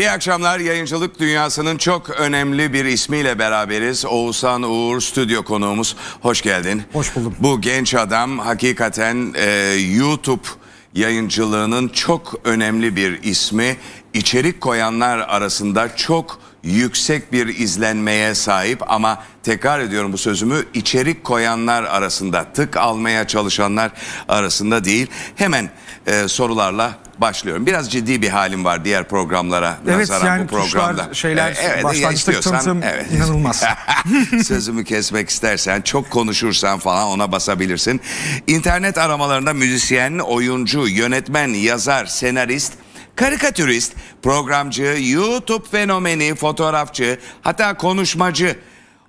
İyi akşamlar. Yayıncılık dünyasının çok önemli bir ismiyle beraberiz. Oğuzhan Uğur stüdyo konuğumuz. Hoş geldin. Hoş buldum. Bu genç adam hakikaten e, YouTube yayıncılığının çok önemli bir ismi. İçerik koyanlar arasında çok yüksek bir izlenmeye sahip ama tekrar ediyorum bu sözümü içerik koyanlar arasında tık almaya çalışanlar arasında değil. Hemen e, sorularla başlıyorum. Biraz ciddi bir halim var diğer programlara evet, nazaran yani bu programda. Şeyler, ee, evet, başlangıçta tanıtım evet. inanılmaz. Sözümü kesmek istersen, çok konuşursan falan ona basabilirsin. İnternet aramalarında müzisyen, oyuncu, yönetmen, yazar, senarist, Karikatürist, programcı, YouTube fenomeni, fotoğrafçı hatta konuşmacı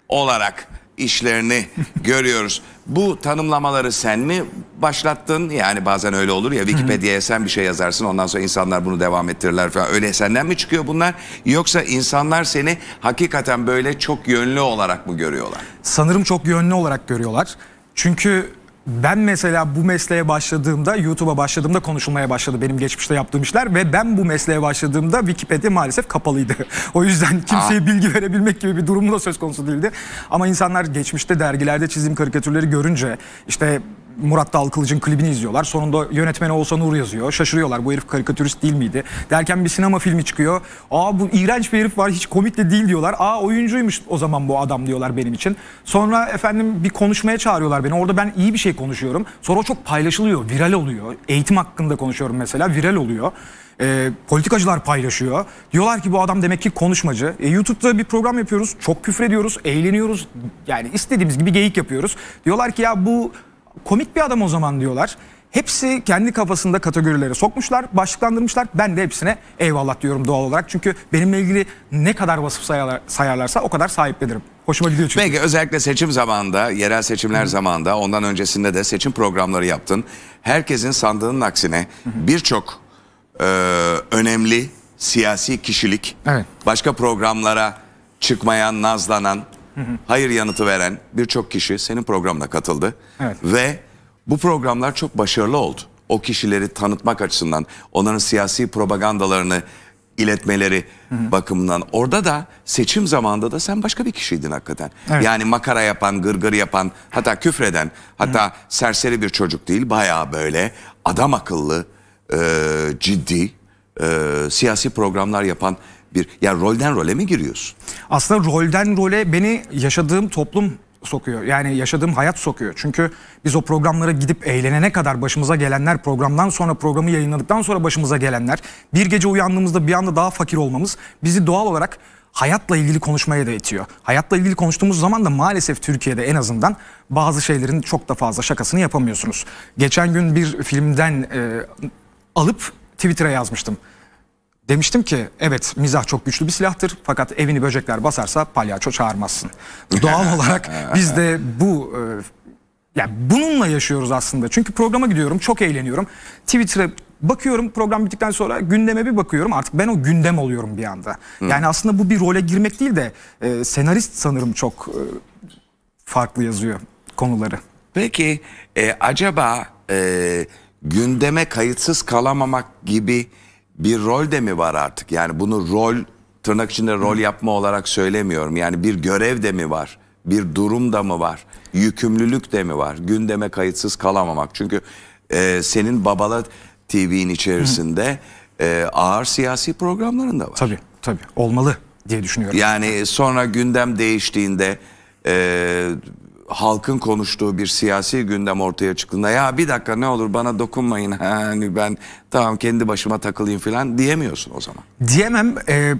olarak işlerini görüyoruz. Bu tanımlamaları sen mi başlattın? Yani bazen öyle olur ya Wikipedia'ya sen bir şey yazarsın ondan sonra insanlar bunu devam ettirirler falan. Öyle senden mi çıkıyor bunlar? Yoksa insanlar seni hakikaten böyle çok yönlü olarak mı görüyorlar? Sanırım çok yönlü olarak görüyorlar. Çünkü ben mesela bu mesleğe başladığımda YouTube'a başladığımda konuşulmaya başladı benim geçmişte yaptığım işler ve ben bu mesleğe başladığımda Wikipedia maalesef kapalıydı. o yüzden kimseye Aa. bilgi verebilmek gibi bir durumu da söz konusu değildi. Ama insanlar geçmişte dergilerde çizim karikatürleri görünce işte Murat Dalkılıç'ın klibini izliyorlar. Sonunda yönetmeni Oğuzhan Uğur yazıyor. Şaşırıyorlar bu herif karikatürist değil miydi? Derken bir sinema filmi çıkıyor. Aa bu iğrenç bir herif var hiç komik de değil diyorlar. Aa oyuncuymuş o zaman bu adam diyorlar benim için. Sonra efendim bir konuşmaya çağırıyorlar beni. Orada ben iyi bir şey konuşuyorum. Sonra çok paylaşılıyor, viral oluyor. Eğitim hakkında konuşuyorum mesela, viral oluyor e, politikacılar paylaşıyor. Diyorlar ki bu adam demek ki konuşmacı. E, YouTube'da bir program yapıyoruz. Çok küfür ediyoruz, eğleniyoruz. Yani istediğimiz gibi geyik yapıyoruz. Diyorlar ki ya bu komik bir adam o zaman diyorlar. Hepsi kendi kafasında kategorilere sokmuşlar, başlıklandırmışlar. Ben de hepsine eyvallah diyorum doğal olarak. Çünkü benimle ilgili ne kadar vasıf sayarlar, sayarlarsa o kadar sahiplenirim. Hoşuma gidiyor çünkü. Peki özellikle seçim zamanında, yerel seçimler Hı. zamanında, ondan öncesinde de seçim programları yaptın. Herkesin sandığının aksine birçok e, önemli siyasi kişilik evet. başka programlara çıkmayan, nazlanan, hayır yanıtı veren birçok kişi senin programına katıldı. Evet. Ve bu programlar çok başarılı oldu. O kişileri tanıtmak açısından, onların siyasi propagandalarını iletmeleri hı hı. bakımından. Orada da seçim zamanında da sen başka bir kişiydin hakikaten. Evet. Yani makara yapan, gırgır yapan, hatta küfreden, hatta hı. serseri bir çocuk değil, bayağı böyle adam akıllı, e, ciddi, e, siyasi programlar yapan bir yani rolden role mi giriyorsun? Aslında rolden role beni yaşadığım toplum sokuyor. Yani yaşadığım hayat sokuyor. Çünkü biz o programlara gidip eğlenene kadar başımıza gelenler, programdan sonra programı yayınladıktan sonra başımıza gelenler, bir gece uyandığımızda bir anda daha fakir olmamız bizi doğal olarak hayatla ilgili konuşmaya da itiyor. Hayatla ilgili konuştuğumuz zaman da maalesef Türkiye'de en azından bazı şeylerin çok da fazla şakasını yapamıyorsunuz. Geçen gün bir filmden e, alıp Twitter'a yazmıştım. Demiştim ki evet mizah çok güçlü bir silahtır fakat evini böcekler basarsa palyaço çağırmazsın. Doğal olarak biz de bu e, yani bununla yaşıyoruz aslında. Çünkü programa gidiyorum çok eğleniyorum. Twitter'a bakıyorum program bittikten sonra gündeme bir bakıyorum artık ben o gündem oluyorum bir anda. Hı. Yani aslında bu bir role girmek değil de e, senarist sanırım çok e, farklı yazıyor konuları. Peki e, acaba e, gündeme kayıtsız kalamamak gibi bir rol de mi var artık? Yani bunu rol tırnak içinde rol yapma olarak söylemiyorum. Yani bir görev de mi var? Bir durum da mı var? Yükümlülük de mi var? Gündeme kayıtsız kalamamak. Çünkü e, senin Babala TV'nin içerisinde e, ağır siyasi programların da var. Tabii tabii olmalı diye düşünüyorum. Yani sonra gündem değiştiğinde e, halkın konuştuğu bir siyasi gündem ortaya çıktığında ya bir dakika ne olur bana dokunmayın hani ben tamam kendi başıma takılayım falan diyemiyorsun o zaman. Diyemem e,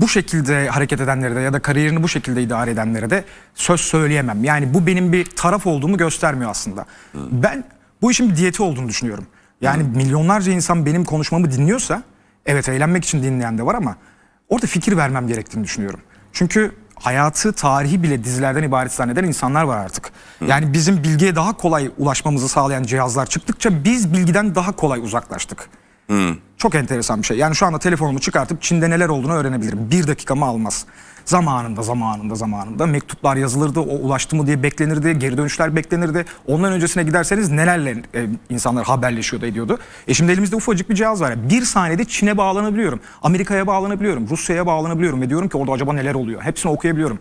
bu şekilde hareket edenlere de ya da kariyerini bu şekilde idare edenlere de söz söyleyemem. Yani bu benim bir taraf olduğumu göstermiyor aslında. Hı. Ben bu işin bir diyeti olduğunu düşünüyorum. Yani Hı. milyonlarca insan benim konuşmamı dinliyorsa evet eğlenmek için dinleyen de var ama orada fikir vermem gerektiğini düşünüyorum. Çünkü hayatı, tarihi bile dizilerden ibaret zanneden insanlar var artık. Yani bizim bilgiye daha kolay ulaşmamızı sağlayan cihazlar çıktıkça biz bilgiden daha kolay uzaklaştık. Hı. Çok enteresan bir şey. Yani şu anda telefonumu çıkartıp Çin'de neler olduğunu öğrenebilirim. Bir dakikamı almaz. Zamanında zamanında zamanında mektuplar yazılırdı. O ulaştı mı diye beklenirdi. Geri dönüşler beklenirdi. Ondan öncesine giderseniz nelerle e, insanlar haberleşiyordu ediyordu. E şimdi elimizde ufacık bir cihaz var. bir saniyede Çin'e bağlanabiliyorum. Amerika'ya bağlanabiliyorum. Rusya'ya bağlanabiliyorum. Ve diyorum ki orada acaba neler oluyor? Hepsini okuyabiliyorum.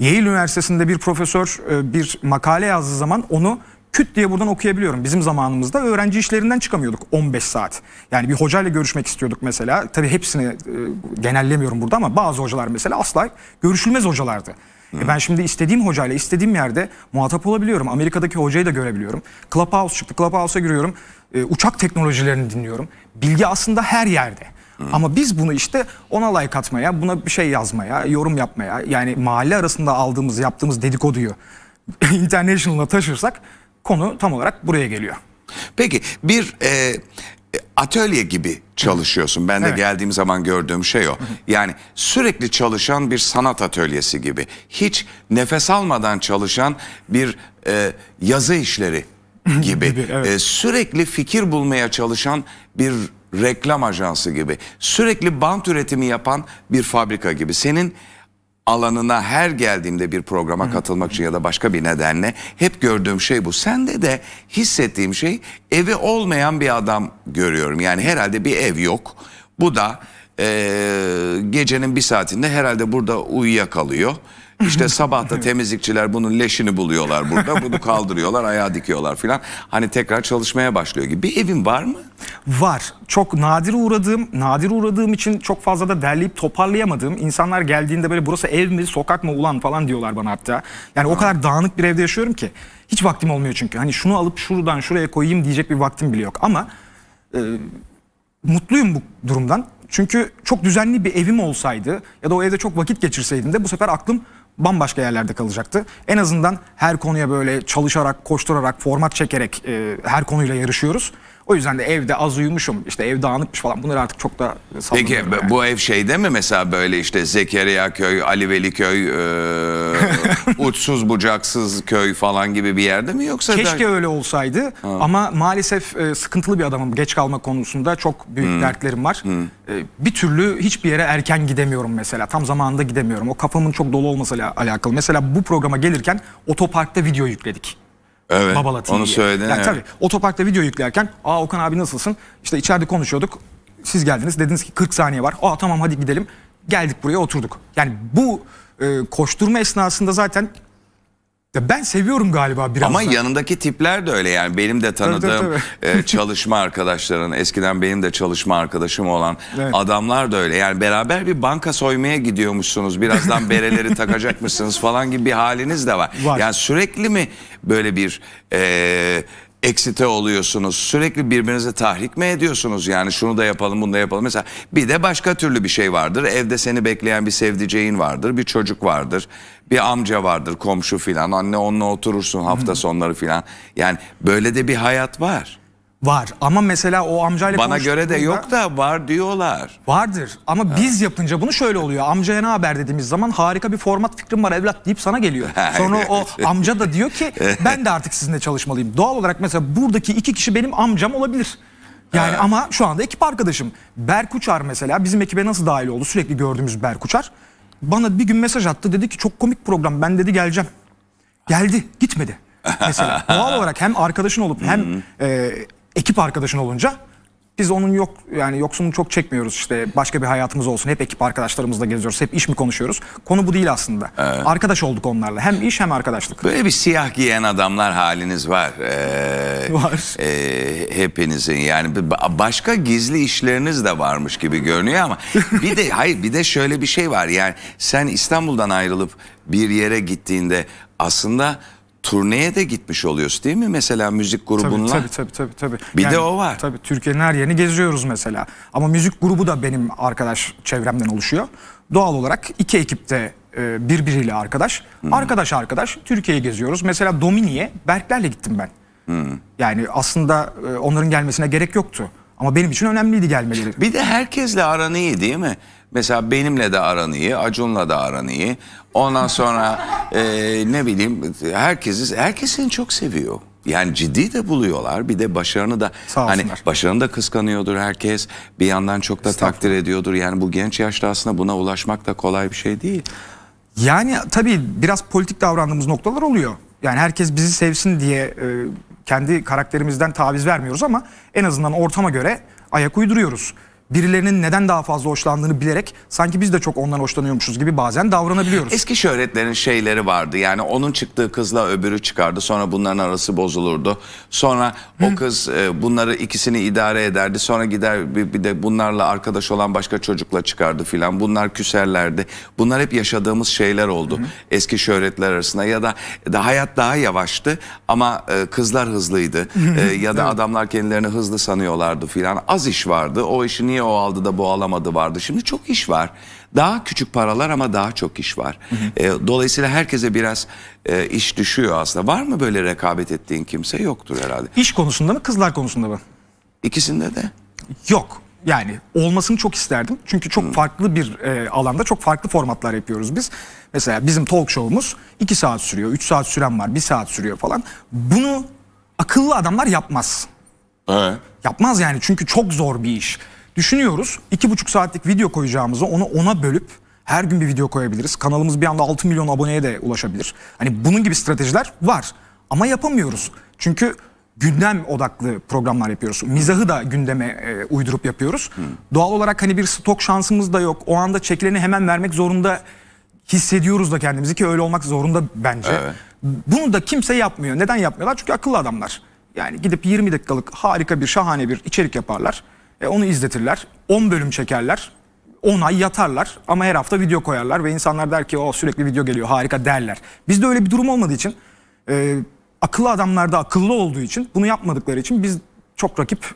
Yale Üniversitesi'nde bir profesör e, bir makale yazdığı zaman onu küt diye buradan okuyabiliyorum. Bizim zamanımızda öğrenci işlerinden çıkamıyorduk 15 saat. Yani bir hocayla görüşmek istiyorduk mesela. Tabii hepsini e, genellemiyorum burada ama bazı hocalar mesela asla görüşülmez hocalardı. E ben şimdi istediğim hocayla istediğim yerde muhatap olabiliyorum. Amerika'daki hocayı da görebiliyorum. Clubhouse çıktı. Clubhouse'a giriyorum. E, uçak teknolojilerini dinliyorum. Bilgi aslında her yerde. Hı. Ama biz bunu işte ona like atmaya, buna bir şey yazmaya, yorum yapmaya yani mahalle arasında aldığımız, yaptığımız dedikoduyu international'a taşırsak Konu tam olarak buraya geliyor. Peki bir e, atölye gibi çalışıyorsun. Ben de evet. geldiğim zaman gördüğüm şey o. Yani sürekli çalışan bir sanat atölyesi gibi. Hiç nefes almadan çalışan bir e, yazı işleri gibi. gibi evet. e, sürekli fikir bulmaya çalışan bir reklam ajansı gibi. Sürekli bant üretimi yapan bir fabrika gibi. Senin alanına her geldiğimde bir programa katılmak için ya da başka bir nedenle hep gördüğüm şey bu. Sende de hissettiğim şey evi olmayan bir adam görüyorum. Yani herhalde bir ev yok. Bu da ee, gecenin bir saatinde herhalde burada uyuyakalıyor. İşte sabah da temizlikçiler bunun leşini buluyorlar burada. Bunu kaldırıyorlar, ayağa dikiyorlar filan. Hani tekrar çalışmaya başlıyor gibi. Bir evin var mı? Var. Çok nadir uğradığım, nadir uğradığım için çok fazla da derleyip toparlayamadığım. insanlar geldiğinde böyle burası ev mi, sokak mı ulan falan diyorlar bana hatta. Yani ha. o kadar dağınık bir evde yaşıyorum ki. Hiç vaktim olmuyor çünkü. Hani şunu alıp şuradan şuraya koyayım diyecek bir vaktim bile yok. Ama e, mutluyum bu durumdan. Çünkü çok düzenli bir evim olsaydı ya da o evde çok vakit geçirseydim de bu sefer aklım bambaşka yerlerde kalacaktı. En azından her konuya böyle çalışarak, koşturarak, format çekerek e, her konuyla yarışıyoruz. O yüzden de evde az uyumuşum işte ev dağınıkmış falan bunları artık çok da Peki yani. bu ev şeyde mi mesela böyle işte Zekeriya köy, Ali Veli köy, e, uçsuz bucaksız köy falan gibi bir yerde mi yoksa? Keşke da... öyle olsaydı ha. ama maalesef e, sıkıntılı bir adamım geç kalma konusunda çok büyük hmm. dertlerim var. Hmm. E, bir türlü hiçbir yere erken gidemiyorum mesela tam zamanında gidemiyorum o kafamın çok dolu olmasıyla alakalı. Mesela bu programa gelirken otoparkta video yükledik. Evet. Babala Onu söyledin. Yani evet. Tabii otoparkta video yüklerken aa Okan abi nasılsın? İşte içeride konuşuyorduk. Siz geldiniz dediniz ki 40 saniye var. Aa tamam hadi gidelim. Geldik buraya oturduk. Yani bu e, koşturma esnasında zaten ya ben seviyorum galiba biraz. Ama daha. yanındaki tipler de öyle yani benim de tanıdığım tabii, tabii, tabii. E, çalışma arkadaşların eskiden benim de çalışma arkadaşım olan evet. adamlar da öyle. Yani beraber bir banka soymaya gidiyormuşsunuz birazdan bereleri takacakmışsınız falan gibi bir haliniz de var. var. Yani sürekli mi böyle bir e, eksite oluyorsunuz? Sürekli birbirinize tahrik mi ediyorsunuz? Yani şunu da yapalım bunu da yapalım. Mesela bir de başka türlü bir şey vardır. Evde seni bekleyen bir sevdiceğin vardır. Bir çocuk vardır. Bir amca vardır komşu filan. Anne onunla oturursun hafta sonları filan. Yani böyle de bir hayat var. Var ama mesela o amcayla Bana göre de yok da var diyorlar. Vardır ama ha. biz yapınca bunu şöyle oluyor. Amcaya ne haber dediğimiz zaman harika bir format fikrim var evlat deyip sana geliyor. Sonra o amca da diyor ki ben de artık sizinle çalışmalıyım. Doğal olarak mesela buradaki iki kişi benim amcam olabilir. Yani evet. ama şu anda ekip arkadaşım. Berk Uçar mesela bizim ekibe nasıl dahil oldu? Sürekli gördüğümüz Berk Uçar. Bana bir gün mesaj attı dedi ki çok komik program ben dedi geleceğim. Geldi gitmedi. Mesela doğal olarak hem arkadaşın olup hem e, ekip arkadaşın olunca biz onun yok yani yoksunluğu çok çekmiyoruz işte başka bir hayatımız olsun hep ekip arkadaşlarımızla geziyoruz hep iş mi konuşuyoruz konu bu değil aslında evet. arkadaş olduk onlarla hem iş hem arkadaşlık böyle bir siyah giyen adamlar haliniz var ee, var e, hepinizin yani başka gizli işleriniz de varmış gibi görünüyor ama bir de hayır bir de şöyle bir şey var yani sen İstanbul'dan ayrılıp bir yere gittiğinde aslında turneye de gitmiş oluyorsun değil mi? Mesela müzik grubunla. Tabii tabii tabii. tabii, tabii. Bir yani, de o var. Tabii Türkiye'nin her yerini geziyoruz mesela. Ama müzik grubu da benim arkadaş çevremden oluşuyor. Doğal olarak iki ekipte e, birbiriyle arkadaş. Hmm. Arkadaş arkadaş Türkiye'yi geziyoruz. Mesela Domini'ye Berkler'le gittim ben. Hmm. Yani aslında e, onların gelmesine gerek yoktu. Ama benim için önemliydi gelmeleri. Bir de herkesle aranı iyi değil mi? Mesela benimle de aran iyi, Acun'la da aran iyi. Ondan sonra e, ne bileyim herkesiz, herkes seni çok seviyor. Yani ciddi de buluyorlar. Bir de başarını da hani başarını da kıskanıyordur herkes. Bir yandan çok da takdir ediyordur. Yani bu genç yaşta aslında buna ulaşmak da kolay bir şey değil. Yani tabii biraz politik davrandığımız noktalar oluyor. Yani herkes bizi sevsin diye e, kendi karakterimizden taviz vermiyoruz ama en azından ortama göre ayak uyduruyoruz birilerinin neden daha fazla hoşlandığını bilerek sanki biz de çok ondan hoşlanıyormuşuz gibi bazen davranabiliyoruz. Eski şöhretlerin şeyleri vardı. Yani onun çıktığı kızla öbürü çıkardı. Sonra bunların arası bozulurdu. Sonra Hı. o kız e, bunları ikisini idare ederdi. Sonra gider bir, bir de bunlarla arkadaş olan başka çocukla çıkardı filan. Bunlar küserlerdi. Bunlar hep yaşadığımız şeyler oldu. Hı. Eski şöhretler arasında ya da, da hayat daha yavaştı ama e, kızlar hızlıydı. E, ya da adamlar kendilerini hızlı sanıyorlardı filan. Az iş vardı. O işi niye o aldı da bu alamadı vardı. Şimdi çok iş var. Daha küçük paralar ama daha çok iş var. Hı hı. E, dolayısıyla herkese biraz e, iş düşüyor aslında. Var mı böyle rekabet ettiğin kimse? Yoktur herhalde. İş konusunda mı kızlar konusunda mı? İkisinde de. Yok. Yani olmasını çok isterdim. Çünkü çok hmm. farklı bir e, alanda çok farklı formatlar yapıyoruz biz. Mesela bizim talk show'umuz 2 saat sürüyor, 3 saat süren var, 1 saat sürüyor falan. Bunu akıllı adamlar yapmaz. Ee? Yapmaz yani çünkü çok zor bir iş. Düşünüyoruz 2,5 saatlik video koyacağımızı onu ona bölüp her gün bir video koyabiliriz. Kanalımız bir anda 6 milyon aboneye de ulaşabilir. Hani bunun gibi stratejiler var ama yapamıyoruz. Çünkü gündem odaklı programlar yapıyoruz. Mizahı da gündeme e, uydurup yapıyoruz. Hmm. Doğal olarak hani bir stok şansımız da yok. O anda çekileni hemen vermek zorunda hissediyoruz da kendimizi ki öyle olmak zorunda bence. Evet. Bunu da kimse yapmıyor. Neden yapmıyorlar? Çünkü akıllı adamlar. Yani gidip 20 dakikalık harika bir şahane bir içerik yaparlar. E, onu izletirler. 10 bölüm çekerler. 10 ay yatarlar ama her hafta video koyarlar ve insanlar der ki o sürekli video geliyor harika derler. Bizde öyle bir durum olmadığı için e, akıllı adamlarda akıllı olduğu için bunu yapmadıkları için biz çok rakip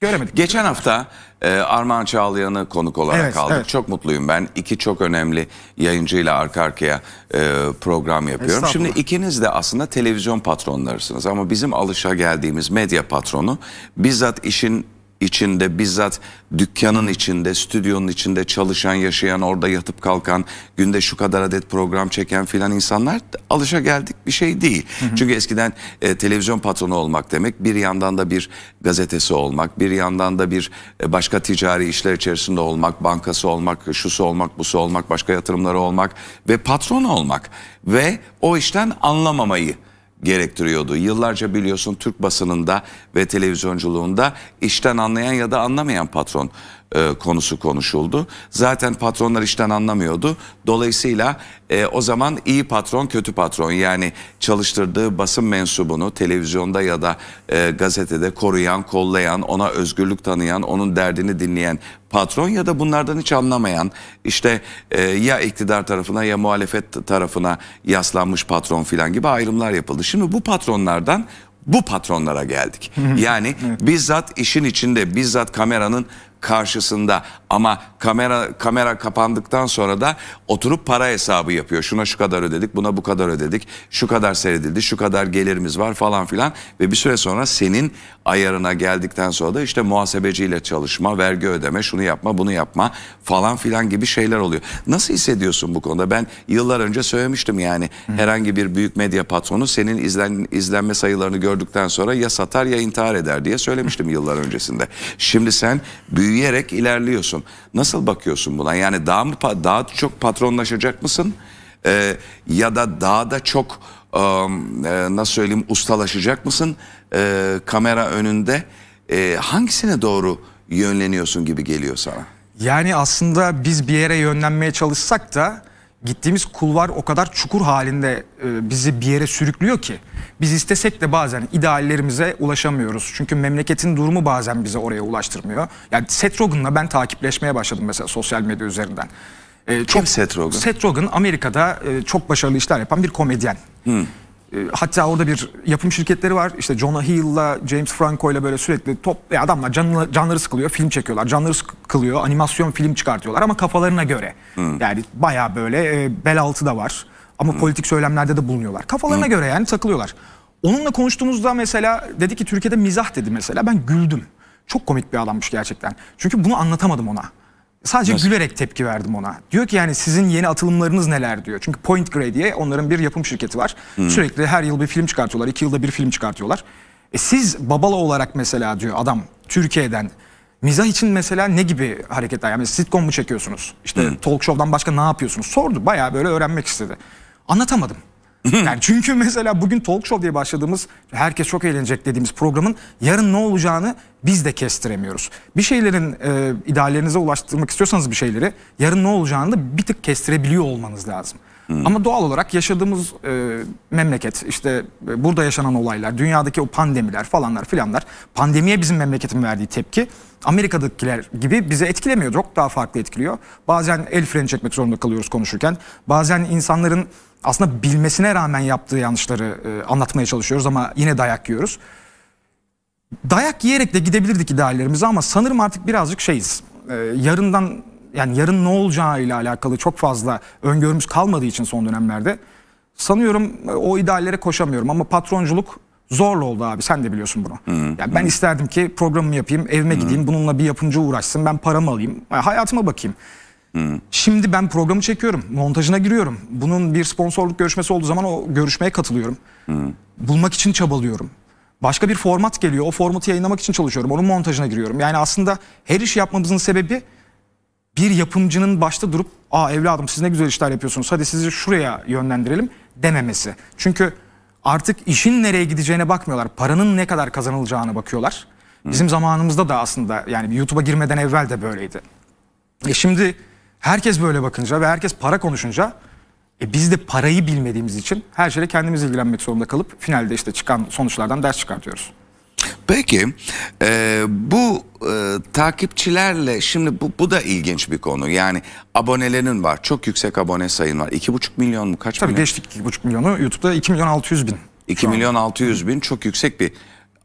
göremedik. Geçen hafta e, Armağan Çağlayan'ı konuk olarak evet, aldık. Evet. Çok mutluyum ben. İki çok önemli yayıncıyla arka arkaya e, program yapıyorum. Şimdi ikiniz de aslında televizyon patronlarısınız ama bizim alışa geldiğimiz medya patronu bizzat işin içinde bizzat dükkanın içinde, stüdyonun içinde çalışan, yaşayan, orada yatıp kalkan, günde şu kadar adet program çeken filan insanlar alışa geldik bir şey değil. Hı hı. Çünkü eskiden e, televizyon patronu olmak demek bir yandan da bir gazetesi olmak, bir yandan da bir e, başka ticari işler içerisinde olmak, bankası olmak, şusu olmak, busu olmak, başka yatırımları olmak ve patron olmak ve o işten anlamamayı gerektiriyordu. Yıllarca biliyorsun Türk basınında ve televizyonculuğunda işten anlayan ya da anlamayan patron e, konusu konuşuldu. Zaten patronlar işten anlamıyordu. Dolayısıyla e, o zaman iyi patron kötü patron yani çalıştırdığı basın mensubunu televizyonda ya da e, gazetede koruyan, kollayan, ona özgürlük tanıyan, onun derdini dinleyen patron ya da bunlardan hiç anlamayan işte e, ya iktidar tarafına ya muhalefet tarafına yaslanmış patron filan gibi ayrımlar yapıldı. Şimdi bu patronlardan bu patronlara geldik. yani bizzat işin içinde bizzat kameranın karşısında ama kamera kamera kapandıktan sonra da oturup para hesabı yapıyor. Şuna şu kadar ödedik, buna bu kadar ödedik, şu kadar seyredildi, şu kadar gelirimiz var falan filan ve bir süre sonra senin ayarına geldikten sonra da işte muhasebeciyle çalışma, vergi ödeme, şunu yapma, bunu yapma falan filan gibi şeyler oluyor. Nasıl hissediyorsun bu konuda? Ben yıllar önce söylemiştim yani Hı. herhangi bir büyük medya patronu senin izlen, izlenme sayılarını gördükten sonra ya satar ya intihar eder diye söylemiştim yıllar öncesinde. Şimdi sen büyük büyüyerek ilerliyorsun. Nasıl bakıyorsun buna? Yani daha mı daha çok patronlaşacak mısın? Ee, ya da daha da çok e, nasıl söyleyeyim ustalaşacak mısın e, kamera önünde? E, hangisine doğru yönleniyorsun gibi geliyor sana? Yani aslında biz bir yere yönlenmeye çalışsak da gittiğimiz kulvar o kadar çukur halinde e, bizi bir yere sürüklüyor ki biz istesek de bazen ideallerimize ulaşamıyoruz. Çünkü memleketin durumu bazen bize oraya ulaştırmıyor. Yani Seth Rogen'la ben takipleşmeye başladım mesela sosyal medya üzerinden. Ee, çok Kim Seth Rogen? Seth Rogen Amerika'da e, çok başarılı işler yapan bir komedyen. Hmm. Ee, hatta orada bir yapım şirketleri var. İşte Jonah Hill'la James Franco ile böyle sürekli top e adamlar canlı, canları sıkılıyor, film çekiyorlar. Canları sıkılıyor, animasyon film çıkartıyorlar ama kafalarına göre. Hmm. Yani baya böyle e, bel altı da var. Ama hmm. politik söylemlerde de bulunuyorlar. Kafalarına hmm. göre yani takılıyorlar. Onunla konuştuğumuzda mesela dedi ki Türkiye'de mizah dedi mesela. Ben güldüm. Çok komik bir adammış gerçekten. Çünkü bunu anlatamadım ona. Sadece Nasıl? gülerek tepki verdim ona. Diyor ki yani sizin yeni atılımlarınız neler diyor. Çünkü Point Grey diye onların bir yapım şirketi var. Hı. Hmm. Sürekli her yıl bir film çıkartıyorlar. iki yılda bir film çıkartıyorlar. E siz Babala olarak mesela diyor adam Türkiye'den mizah için mesela ne gibi hareketler? Yani sitcom mu çekiyorsunuz? İşte Hı. Hmm. talk show'dan başka ne yapıyorsunuz? Sordu. Bayağı böyle öğrenmek istedi. Anlatamadım yani çünkü mesela bugün talk show diye başladığımız herkes çok eğlenecek dediğimiz programın yarın ne olacağını biz de kestiremiyoruz. Bir şeylerin e, ideallerinize ulaştırmak istiyorsanız bir şeyleri yarın ne olacağını da bir tık kestirebiliyor olmanız lazım. Hmm. Ama doğal olarak yaşadığımız e, memleket işte e, burada yaşanan olaylar dünyadaki o pandemiler falanlar filanlar pandemiye bizim memleketin verdiği tepki Amerika'dakiler gibi bize etkilemiyor çok daha farklı etkiliyor. Bazen el freni çekmek zorunda kalıyoruz konuşurken bazen insanların aslında bilmesine rağmen yaptığı yanlışları e, anlatmaya çalışıyoruz ama yine dayak yiyoruz. Dayak yiyerek de gidebilirdik ideallerimize ama sanırım artık birazcık şeyiz. E, yarından yani yarın ne olacağı ile alakalı çok fazla öngörümüz kalmadığı için son dönemlerde sanıyorum e, o ideallere koşamıyorum ama patronculuk zorlu oldu abi sen de biliyorsun bunu. Hı Yani ben Hı isterdim ki programımı yapayım, evime -hı. gideyim, bununla bir yapımcı uğraşsın, ben paramı alayım, e, hayatıma bakayım. Şimdi ben programı çekiyorum, montajına giriyorum. Bunun bir sponsorluk görüşmesi olduğu zaman o görüşmeye katılıyorum. Hmm. Bulmak için çabalıyorum. Başka bir format geliyor. O formatı yayınlamak için çalışıyorum. Onun montajına giriyorum. Yani aslında her iş yapmamızın sebebi bir yapımcının başta durup "Aa evladım siz ne güzel işler yapıyorsunuz. Hadi sizi şuraya yönlendirelim." dememesi. Çünkü artık işin nereye gideceğine bakmıyorlar. Paranın ne kadar kazanılacağına bakıyorlar. Bizim zamanımızda da aslında yani YouTube'a girmeden evvel de böyleydi. E şimdi Herkes böyle bakınca ve herkes para konuşunca e biz de parayı bilmediğimiz için her şeyle kendimiz ilgilenmek zorunda kalıp finalde işte çıkan sonuçlardan ders çıkartıyoruz. Peki e, bu e, takipçilerle şimdi bu, bu da ilginç bir konu. Yani abonelerin var çok yüksek abone sayın var. 2,5 milyon mu kaç Tabii milyon? geçtik 2,5 milyonu YouTube'da 2 milyon 600 bin. 2 milyon 600 bin çok yüksek bir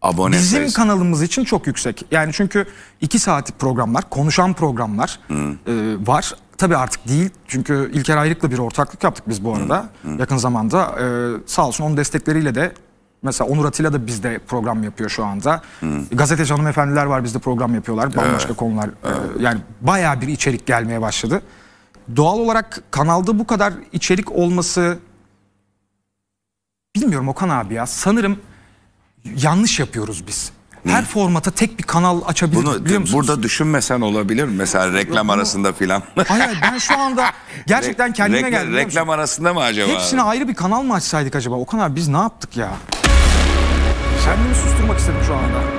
abone Bizim sayısı. kanalımız için çok yüksek. Yani çünkü 2 saatlik programlar konuşan programlar hmm. e, var Tabii artık değil çünkü İlker Ayrık'la bir ortaklık yaptık biz bu arada hı, hı. yakın zamanda. Ee, sağ olsun onun destekleriyle de mesela Onur Atilla da bizde program yapıyor şu anda. Hı. Gazeteci hanımefendiler var bizde program yapıyorlar. Bambaşka evet. konular e, evet. yani bayağı bir içerik gelmeye başladı. Doğal olarak kanalda bu kadar içerik olması bilmiyorum Okan abi ya sanırım yanlış yapıyoruz biz. Her formata tek bir kanal açabilir Bunu biliyor musunuz? burada düşünmesen olabilir mi? mesela reklam arasında filan. Hayır ben şu anda gerçekten kendime Rekla- geldim. reklam arasında mı acaba? Hepsine ayrı bir kanal mı açsaydık acaba? O kadar biz ne yaptık ya? Kendimi susturmak istedim şu anda.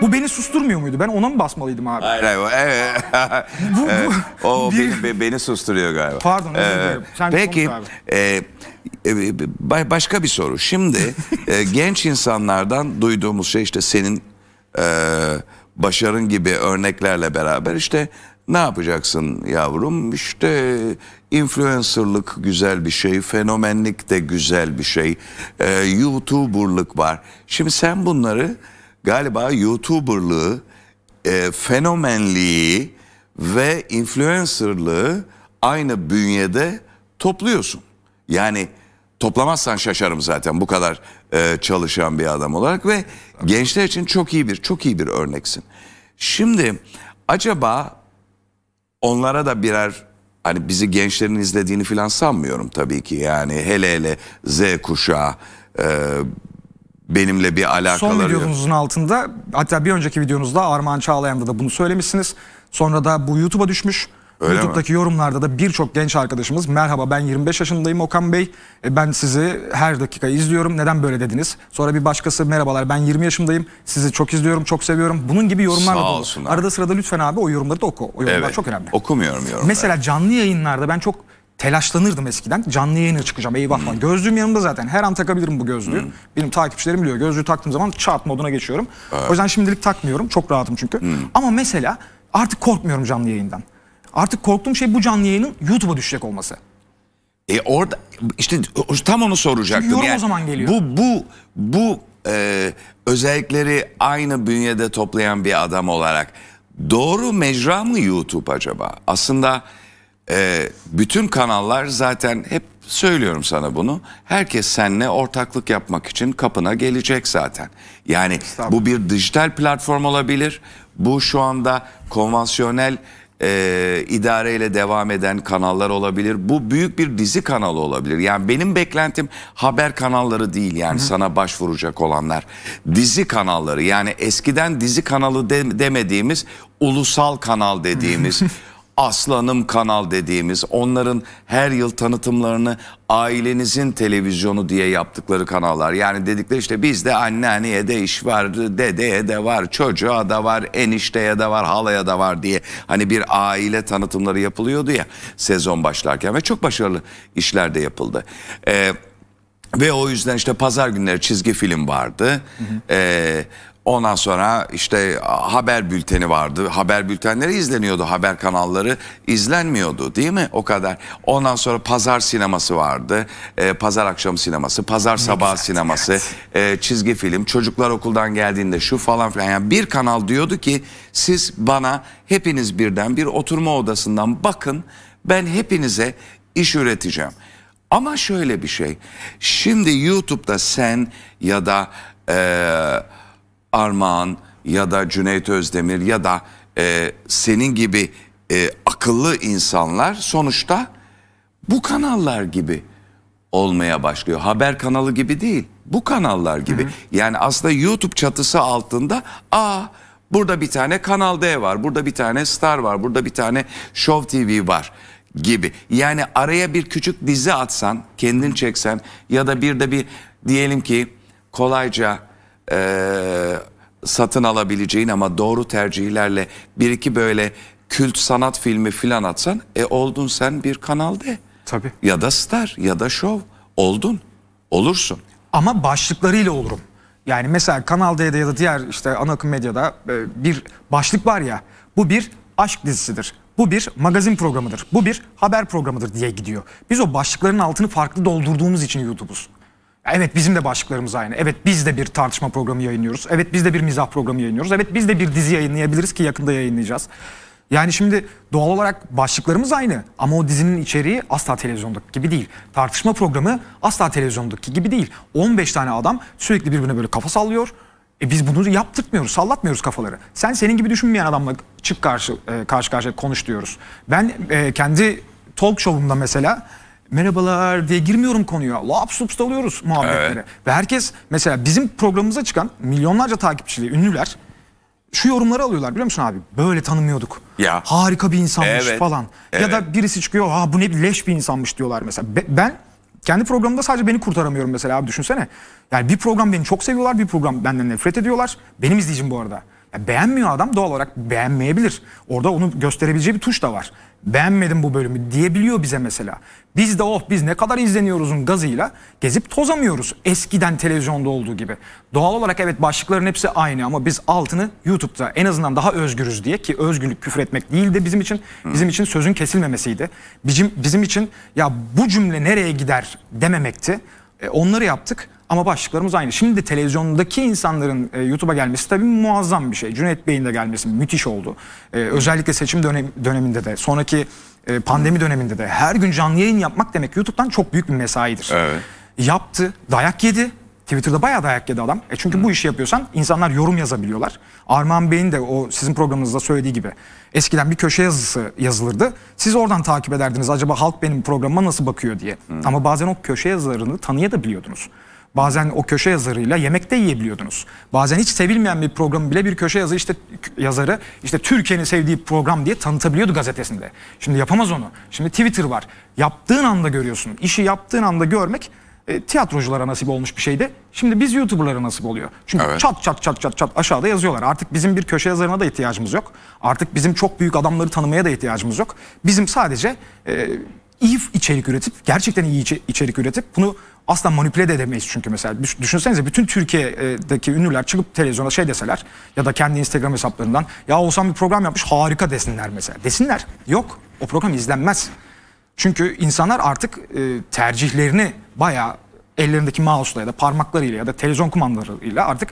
Bu beni susturmuyor muydu? Ben ona mı basmalıydım abi? Hayır hayır. Evet. bu, bu, o bir... beni, beni susturuyor galiba. Pardon özür Sen peki e, e, e başka bir soru. Şimdi e, genç insanlardan duyduğumuz şey işte senin e, başarın gibi örneklerle beraber işte ne yapacaksın yavrum? İşte influencerlık güzel bir şey, fenomenlik de güzel bir şey, e, youtuberlık var. Şimdi sen bunları galiba YouTuber'lığı, e, fenomenliği ve influencer'lığı aynı bünyede topluyorsun. Yani toplamazsan şaşarım zaten bu kadar e, çalışan bir adam olarak ve Tabii. gençler için çok iyi bir çok iyi bir örneksin. Şimdi acaba onlara da birer hani bizi gençlerin izlediğini falan sanmıyorum tabii ki yani hele hele Z kuşağı e, benimle bir alakaları Son videonuzun altında hatta bir önceki videonuzda Armağan Çağlayan'da da bunu söylemişsiniz. Sonra da bu YouTube'a düşmüş. Öyle YouTube'daki mi? yorumlarda da birçok genç arkadaşımız merhaba ben 25 yaşındayım Okan Bey e, ben sizi her dakika izliyorum neden böyle dediniz. Sonra bir başkası merhabalar ben 20 yaşındayım sizi çok izliyorum çok seviyorum. Bunun gibi yorumlar da dolu. Arada sırada lütfen abi o yorumları da oku. O yorumlar evet, çok önemli. Okumuyorum yorumları. Mesela canlı yayınlarda ben çok telaşlanırdım eskiden. Canlı yayına çıkacağım eyvah falan. Hmm. Gözlüğüm yanımda zaten. Her an takabilirim bu gözlüğü. Hmm. Benim takipçilerim biliyor. Gözlüğü taktığım zaman çat moduna geçiyorum. Evet. O yüzden şimdilik takmıyorum. Çok rahatım çünkü. Hmm. Ama mesela artık korkmuyorum canlı yayından. Artık korktuğum şey bu canlı yayının YouTube'a düşecek olması. E orada işte tam onu soracaktım. Yorum yani, o zaman geliyor. Bu bu bu e, özellikleri aynı bünyede toplayan bir adam olarak doğru mecra mı YouTube acaba? Aslında ee, bütün kanallar zaten hep söylüyorum sana bunu. Herkes seninle ortaklık yapmak için kapına gelecek zaten. Yani bu bir dijital platform olabilir. Bu şu anda konvansiyonel e, idareyle devam eden kanallar olabilir. Bu büyük bir dizi kanalı olabilir. Yani benim beklentim haber kanalları değil yani Hı -hı. sana başvuracak olanlar. Dizi kanalları yani eskiden dizi kanalı de, demediğimiz ulusal kanal dediğimiz... Aslanım Kanal dediğimiz onların her yıl tanıtımlarını ailenizin televizyonu diye yaptıkları kanallar. Yani dedikleri işte bizde anneanneye de iş var, dedeye de var, çocuğa da var, enişteye de var, halaya da var diye. Hani bir aile tanıtımları yapılıyordu ya sezon başlarken ve çok başarılı işler de yapıldı. Ee, ve o yüzden işte pazar günleri çizgi film vardı. Hı hı. Ee, Ondan sonra işte haber bülteni vardı. Haber bültenleri izleniyordu. Haber kanalları izlenmiyordu değil mi? O kadar. Ondan sonra pazar sineması vardı. Ee, pazar akşam sineması, pazar sabah sineması, e, çizgi film, çocuklar okuldan geldiğinde şu falan filan. Yani bir kanal diyordu ki siz bana hepiniz birden bir oturma odasından bakın. Ben hepinize iş üreteceğim. Ama şöyle bir şey. Şimdi YouTube'da sen ya da... Ee, Armağan ya da Cüneyt Özdemir ya da e, senin gibi e, akıllı insanlar sonuçta bu kanallar gibi olmaya başlıyor. Haber kanalı gibi değil. Bu kanallar gibi. Hı hı. Yani aslında YouTube çatısı altında aa burada bir tane Kanal D var, burada bir tane Star var, burada bir tane Show TV var gibi. Yani araya bir küçük dizi atsan, kendin çeksen ya da bir de bir diyelim ki kolayca e, satın alabileceğin ama doğru tercihlerle bir iki böyle kült sanat filmi filan atsan e oldun sen bir kanal de. Tabii. Ya da star ya da şov oldun. Olursun. Ama başlıklarıyla olurum. Yani mesela Kanal D'de ya da diğer işte ana akım medyada e, bir başlık var ya. Bu bir aşk dizisidir. Bu bir magazin programıdır. Bu bir haber programıdır diye gidiyor. Biz o başlıkların altını farklı doldurduğumuz için YouTube'uz. Evet bizim de başlıklarımız aynı. Evet biz de bir tartışma programı yayınlıyoruz. Evet biz de bir mizah programı yayınlıyoruz. Evet biz de bir dizi yayınlayabiliriz ki yakında yayınlayacağız. Yani şimdi doğal olarak başlıklarımız aynı ama o dizinin içeriği asla televizyondaki gibi değil. Tartışma programı asla televizyondaki gibi değil. 15 tane adam sürekli birbirine böyle kafa sallıyor. E biz bunu yaptırtmıyoruz, sallatmıyoruz kafaları. Sen senin gibi düşünmeyen adamla çık karşı e, karşı karşıya konuş diyoruz. Ben e, kendi talk show'umda mesela merhabalar diye girmiyorum konuya. Laps lups dalıyoruz muhabbetlere. Evet. Ve herkes mesela bizim programımıza çıkan milyonlarca takipçili ünlüler şu yorumları alıyorlar biliyor musun abi? Böyle tanımıyorduk. Ya. Harika bir insanmış evet. falan. Evet. Ya da birisi çıkıyor ha bu ne bir leş bir insanmış diyorlar mesela. Be ben kendi programımda sadece beni kurtaramıyorum mesela abi düşünsene. Yani bir program beni çok seviyorlar bir program benden nefret ediyorlar. Benim izleyicim bu arada. Ya beğenmiyor adam doğal olarak beğenmeyebilir. Orada onu gösterebileceği bir tuş da var. Beğenmedim bu bölümü diyebiliyor bize mesela. Biz de oh biz ne kadar izleniyoruzun gazıyla gezip tozamıyoruz. Eskiden televizyonda olduğu gibi. Doğal olarak evet başlıkların hepsi aynı ama biz altını YouTube'da en azından daha özgürüz diye ki özgürlük küfür etmek değil de bizim için bizim için sözün kesilmemesiydi. Bizim bizim için ya bu cümle nereye gider dememekti. E, onları yaptık. Ama başlıklarımız aynı. Şimdi televizyondaki insanların e, YouTube'a gelmesi tabii muazzam bir şey. Cüneyt Bey'in de gelmesi müthiş oldu. E, özellikle seçim dönem, döneminde de sonraki e, pandemi döneminde de her gün canlı yayın yapmak demek YouTube'dan çok büyük bir mesaidir. Evet. Yaptı, dayak yedi. Twitter'da bayağı dayak yedi adam. E çünkü hmm. bu işi yapıyorsan insanlar yorum yazabiliyorlar. Armağan Bey'in de o sizin programınızda söylediği gibi. Eskiden bir köşe yazısı yazılırdı. Siz oradan takip ederdiniz acaba halk benim programıma nasıl bakıyor diye. Hmm. Ama bazen o köşe yazılarını tanıyabiliyordunuz. Bazen o köşe yazarıyla yemek de yiyebiliyordunuz. Bazen hiç sevilmeyen bir programı bile bir köşe yazı işte yazarı işte Türkiye'nin sevdiği program diye tanıtabiliyordu gazetesinde. Şimdi yapamaz onu. Şimdi Twitter var. Yaptığın anda görüyorsun. İşi yaptığın anda görmek e, tiyatroculara nasip olmuş bir şeydi. Şimdi biz YouTuber'lara nasip oluyor. Çünkü evet. çat çat çat çat çat aşağıda yazıyorlar. Artık bizim bir köşe yazarına da ihtiyacımız yok. Artık bizim çok büyük adamları tanımaya da ihtiyacımız yok. Bizim sadece e, iyi içerik üretip gerçekten iyi içerik üretip bunu asla manipüle de edemeyiz çünkü mesela düşünsenize bütün Türkiye'deki ünlüler çıkıp televizyona şey deseler ya da kendi Instagram hesaplarından ya olsan bir program yapmış harika desinler mesela desinler yok o program izlenmez çünkü insanlar artık e, tercihlerini baya ellerindeki mouse'la ya da parmaklarıyla ya da televizyon kumandalarıyla artık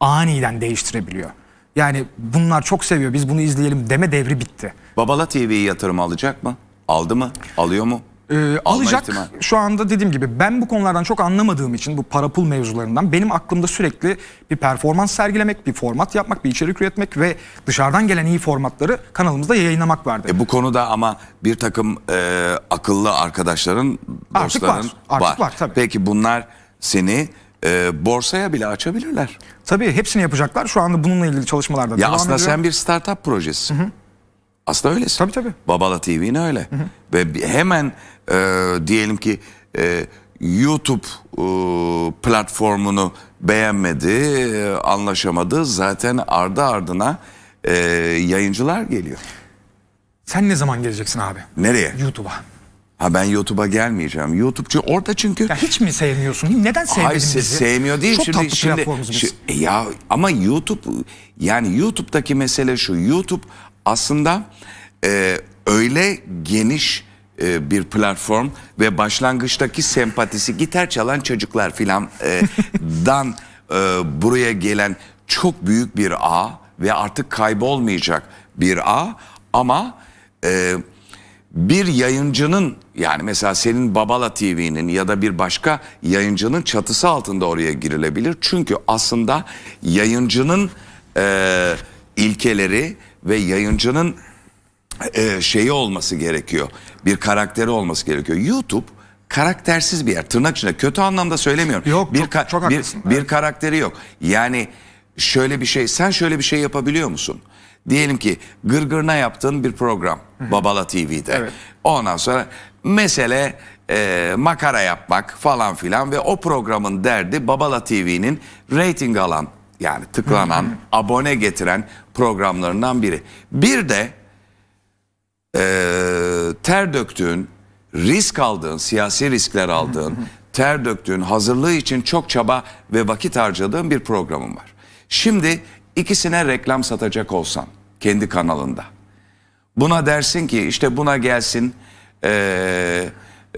aniden değiştirebiliyor. Yani bunlar çok seviyor biz bunu izleyelim deme devri bitti. Babala TV'yi yatırım alacak mı? Aldı mı? Alıyor mu? E, alacak. Ihtimal. Şu anda dediğim gibi ben bu konulardan çok anlamadığım için bu para pul mevzularından benim aklımda sürekli bir performans sergilemek, bir format yapmak, bir içerik üretmek ve dışarıdan gelen iyi formatları kanalımızda yayınlamak vardı. E, bu konuda ama bir takım e, akıllı arkadaşların, artık dostların var. Artık var. var tabii. Peki bunlar seni e, borsaya bile açabilirler. Tabii hepsini yapacaklar. Şu anda bununla ilgili çalışmalarda ya devam ediyor. Aslında ediyorum. sen bir startup projesisin. Hı hı. Aslında öyle. Tabii tabii. Babala TV'nin öyle. Hı hı. Ve hemen e, diyelim ki e, YouTube e, platformunu beğenmedi, e, anlaşamadı. Zaten ardı ardına e, yayıncılar geliyor. Sen ne zaman geleceksin abi? Nereye? YouTube'a. Ha ben YouTube'a gelmeyeceğim. YouTube çünkü orada çünkü... Ya hiç mi sevmiyorsun? Neden sevmedin Hayır, bizi? sevmiyor değil. Çok şimdi, tatlı şimdi, platformumuz şimdi, biz. E, ya ama YouTube yani YouTube'daki mesele şu. YouTube aslında e, öyle geniş e, bir platform ve başlangıçtaki sempatisi gitar çalan çocuklar filan e, dan e, buraya gelen çok büyük bir ağ ve artık kaybolmayacak bir ağ ama e, bir yayıncının yani mesela senin Babala TV'nin ya da bir başka yayıncının çatısı altında oraya girilebilir. Çünkü aslında yayıncının e, ilkeleri ve yayıncının e, şeyi olması gerekiyor. Bir karakteri olması gerekiyor. YouTube karaktersiz bir yer. Tırnak içinde kötü anlamda söylemiyorum. Yok bir çok, çok Bir, bir karakteri yok. Yani şöyle bir şey sen şöyle bir şey yapabiliyor musun? Diyelim ki gırgırına yaptığın bir program Babala TV'de. Evet. Ondan sonra mesele e, makara yapmak falan filan ve o programın derdi Babala TV'nin reyting alan yani tıklanan, abone getiren programlarından biri. Bir de e, ter döktüğün, risk aldığın, siyasi riskler aldığın, ter döktüğün, hazırlığı için çok çaba ve vakit harcadığın bir programım var. Şimdi ikisine reklam satacak olsan kendi kanalında. Buna dersin ki işte buna gelsin e,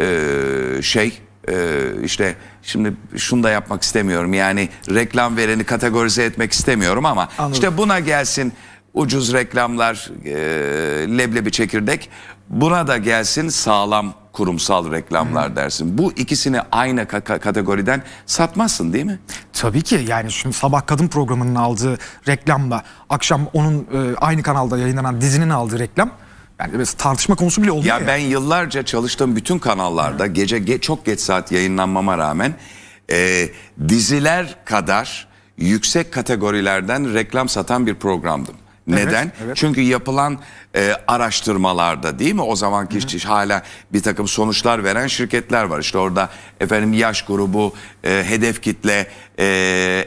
e, şey e, işte Şimdi şunu da yapmak istemiyorum yani reklam vereni kategorize etmek istemiyorum ama Anladım. işte buna gelsin ucuz reklamlar e, leblebi çekirdek buna da gelsin sağlam kurumsal reklamlar hmm. dersin. Bu ikisini aynı ka kategoriden satmazsın değil mi? Tabii ki yani şimdi sabah kadın programının aldığı reklamla akşam onun e, aynı kanalda yayınlanan dizinin aldığı reklam yani evet, tartışma konusu bile oldu ya. Ya ben yıllarca çalıştığım bütün kanallarda gece ge çok geç saat yayınlanmama rağmen e, diziler kadar yüksek kategorilerden reklam satan bir programdım. Neden? Evet, evet. Çünkü yapılan e, araştırmalarda değil mi o zamanki işte hala bir takım sonuçlar veren şirketler var. İşte orada efendim yaş grubu, e, hedef kitle, e,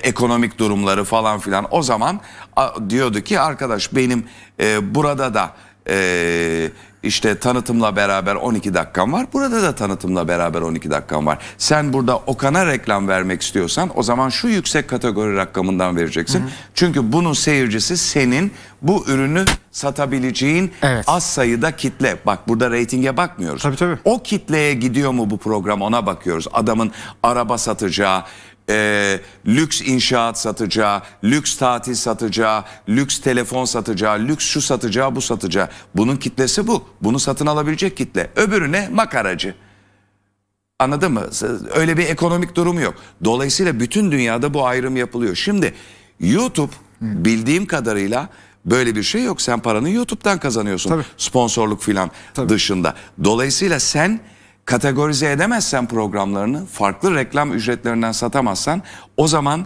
ekonomik durumları falan filan. O zaman a, diyordu ki arkadaş benim e, burada da e, işte tanıtımla beraber 12 dakikan var. Burada da tanıtımla beraber 12 dakikan var. Sen burada Okan'a reklam vermek istiyorsan o zaman şu yüksek kategori rakamından vereceksin. Hı hı. Çünkü bunun seyircisi senin bu ürünü satabileceğin evet. az sayıda kitle. Bak burada reytinge bakmıyoruz. Tabii tabii. O kitleye gidiyor mu bu program ona bakıyoruz. Adamın araba satacağı, e, lüks inşaat satacağı, lüks tatil satacağı, lüks telefon satacağı, lüks şu satacağı, bu satacağı. Bunun kitlesi bu. Bunu satın alabilecek kitle. Öbürü ne? makaracı. Anladın mı? Öyle bir ekonomik durumu yok. Dolayısıyla bütün dünyada bu ayrım yapılıyor. Şimdi YouTube hmm. bildiğim kadarıyla böyle bir şey yok. Sen paranı YouTube'dan kazanıyorsun. Tabii. Sponsorluk filan dışında. Dolayısıyla sen kategorize edemezsen programlarını, farklı reklam ücretlerinden satamazsan o zaman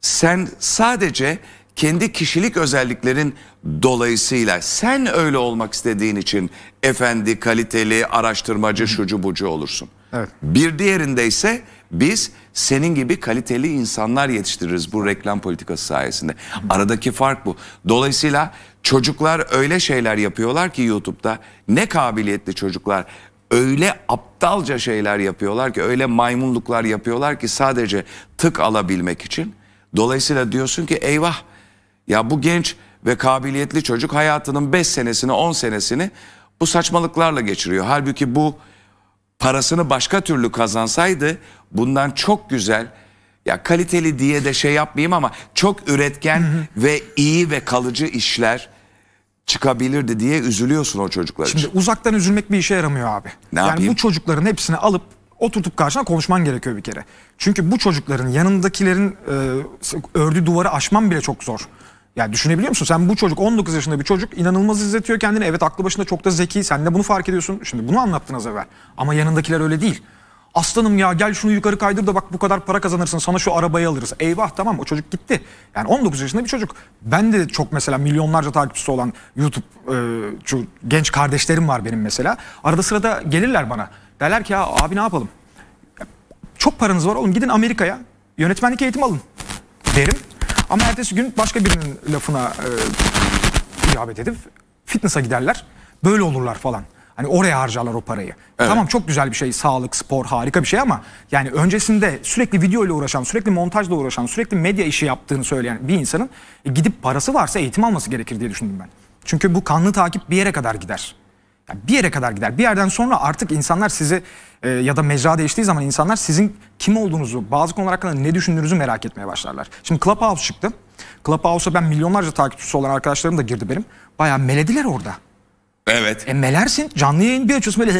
sen sadece kendi kişilik özelliklerin dolayısıyla sen öyle olmak istediğin için efendi, kaliteli, araştırmacı, şucu bucu olursun. Evet. Bir diğerinde ise biz senin gibi kaliteli insanlar yetiştiririz bu reklam politikası sayesinde. Aradaki fark bu. Dolayısıyla çocuklar öyle şeyler yapıyorlar ki YouTube'da ne kabiliyetli çocuklar öyle aptalca şeyler yapıyorlar ki öyle maymunluklar yapıyorlar ki sadece tık alabilmek için. Dolayısıyla diyorsun ki eyvah ya bu genç ve kabiliyetli çocuk hayatının 5 senesini 10 senesini bu saçmalıklarla geçiriyor. Halbuki bu parasını başka türlü kazansaydı bundan çok güzel ya kaliteli diye de şey yapmayayım ama çok üretken ve iyi ve kalıcı işler çıkabilirdi diye üzülüyorsun o çocuklar için. Şimdi uzaktan üzülmek bir işe yaramıyor abi. Ne yani yapayım? bu çocukların hepsini alıp oturtup karşına konuşman gerekiyor bir kere. Çünkü bu çocukların yanındakilerin e, ördüğü duvarı aşman bile çok zor. Yani düşünebiliyor musun? Sen bu çocuk 19 yaşında bir çocuk inanılmaz izletiyor kendini. Evet aklı başında çok da zeki. Sen de bunu fark ediyorsun. Şimdi bunu anlattın az evvel. Ama yanındakiler öyle değil. Aslanım ya gel şunu yukarı kaydır da bak bu kadar para kazanırsın sana şu arabayı alırız. Eyvah tamam o çocuk gitti. Yani 19 yaşında bir çocuk. Ben de çok mesela milyonlarca takipçisi olan YouTube e, şu genç kardeşlerim var benim mesela. Arada sırada gelirler bana. Derler ki ya abi ne yapalım? çok paranız var oğlum gidin Amerika'ya yönetmenlik eğitimi alın derim. Ama ertesi gün başka birinin lafına e, icabet edip fitness'a giderler. Böyle olurlar falan. Hani oraya harcarlar o parayı. Evet. Tamam çok güzel bir şey sağlık, spor harika bir şey ama yani öncesinde sürekli video ile uğraşan, sürekli montajla uğraşan, sürekli medya işi yaptığını söyleyen bir insanın e, gidip parası varsa eğitim alması gerekir diye düşündüm ben. Çünkü bu kanlı takip bir yere kadar gider. Yani bir yere kadar gider. Bir yerden sonra artık insanlar sizi e, ya da mecra değiştiği zaman insanlar sizin kim olduğunuzu, bazı konular hakkında ne düşündüğünüzü merak etmeye başlarlar. Şimdi Clubhouse çıktı. Clubhouse'a ben milyonlarca takipçisi olan arkadaşlarım da girdi benim. Bayağı melediler orada. Evet. E melersin canlı yayın bir açıyorsun böyle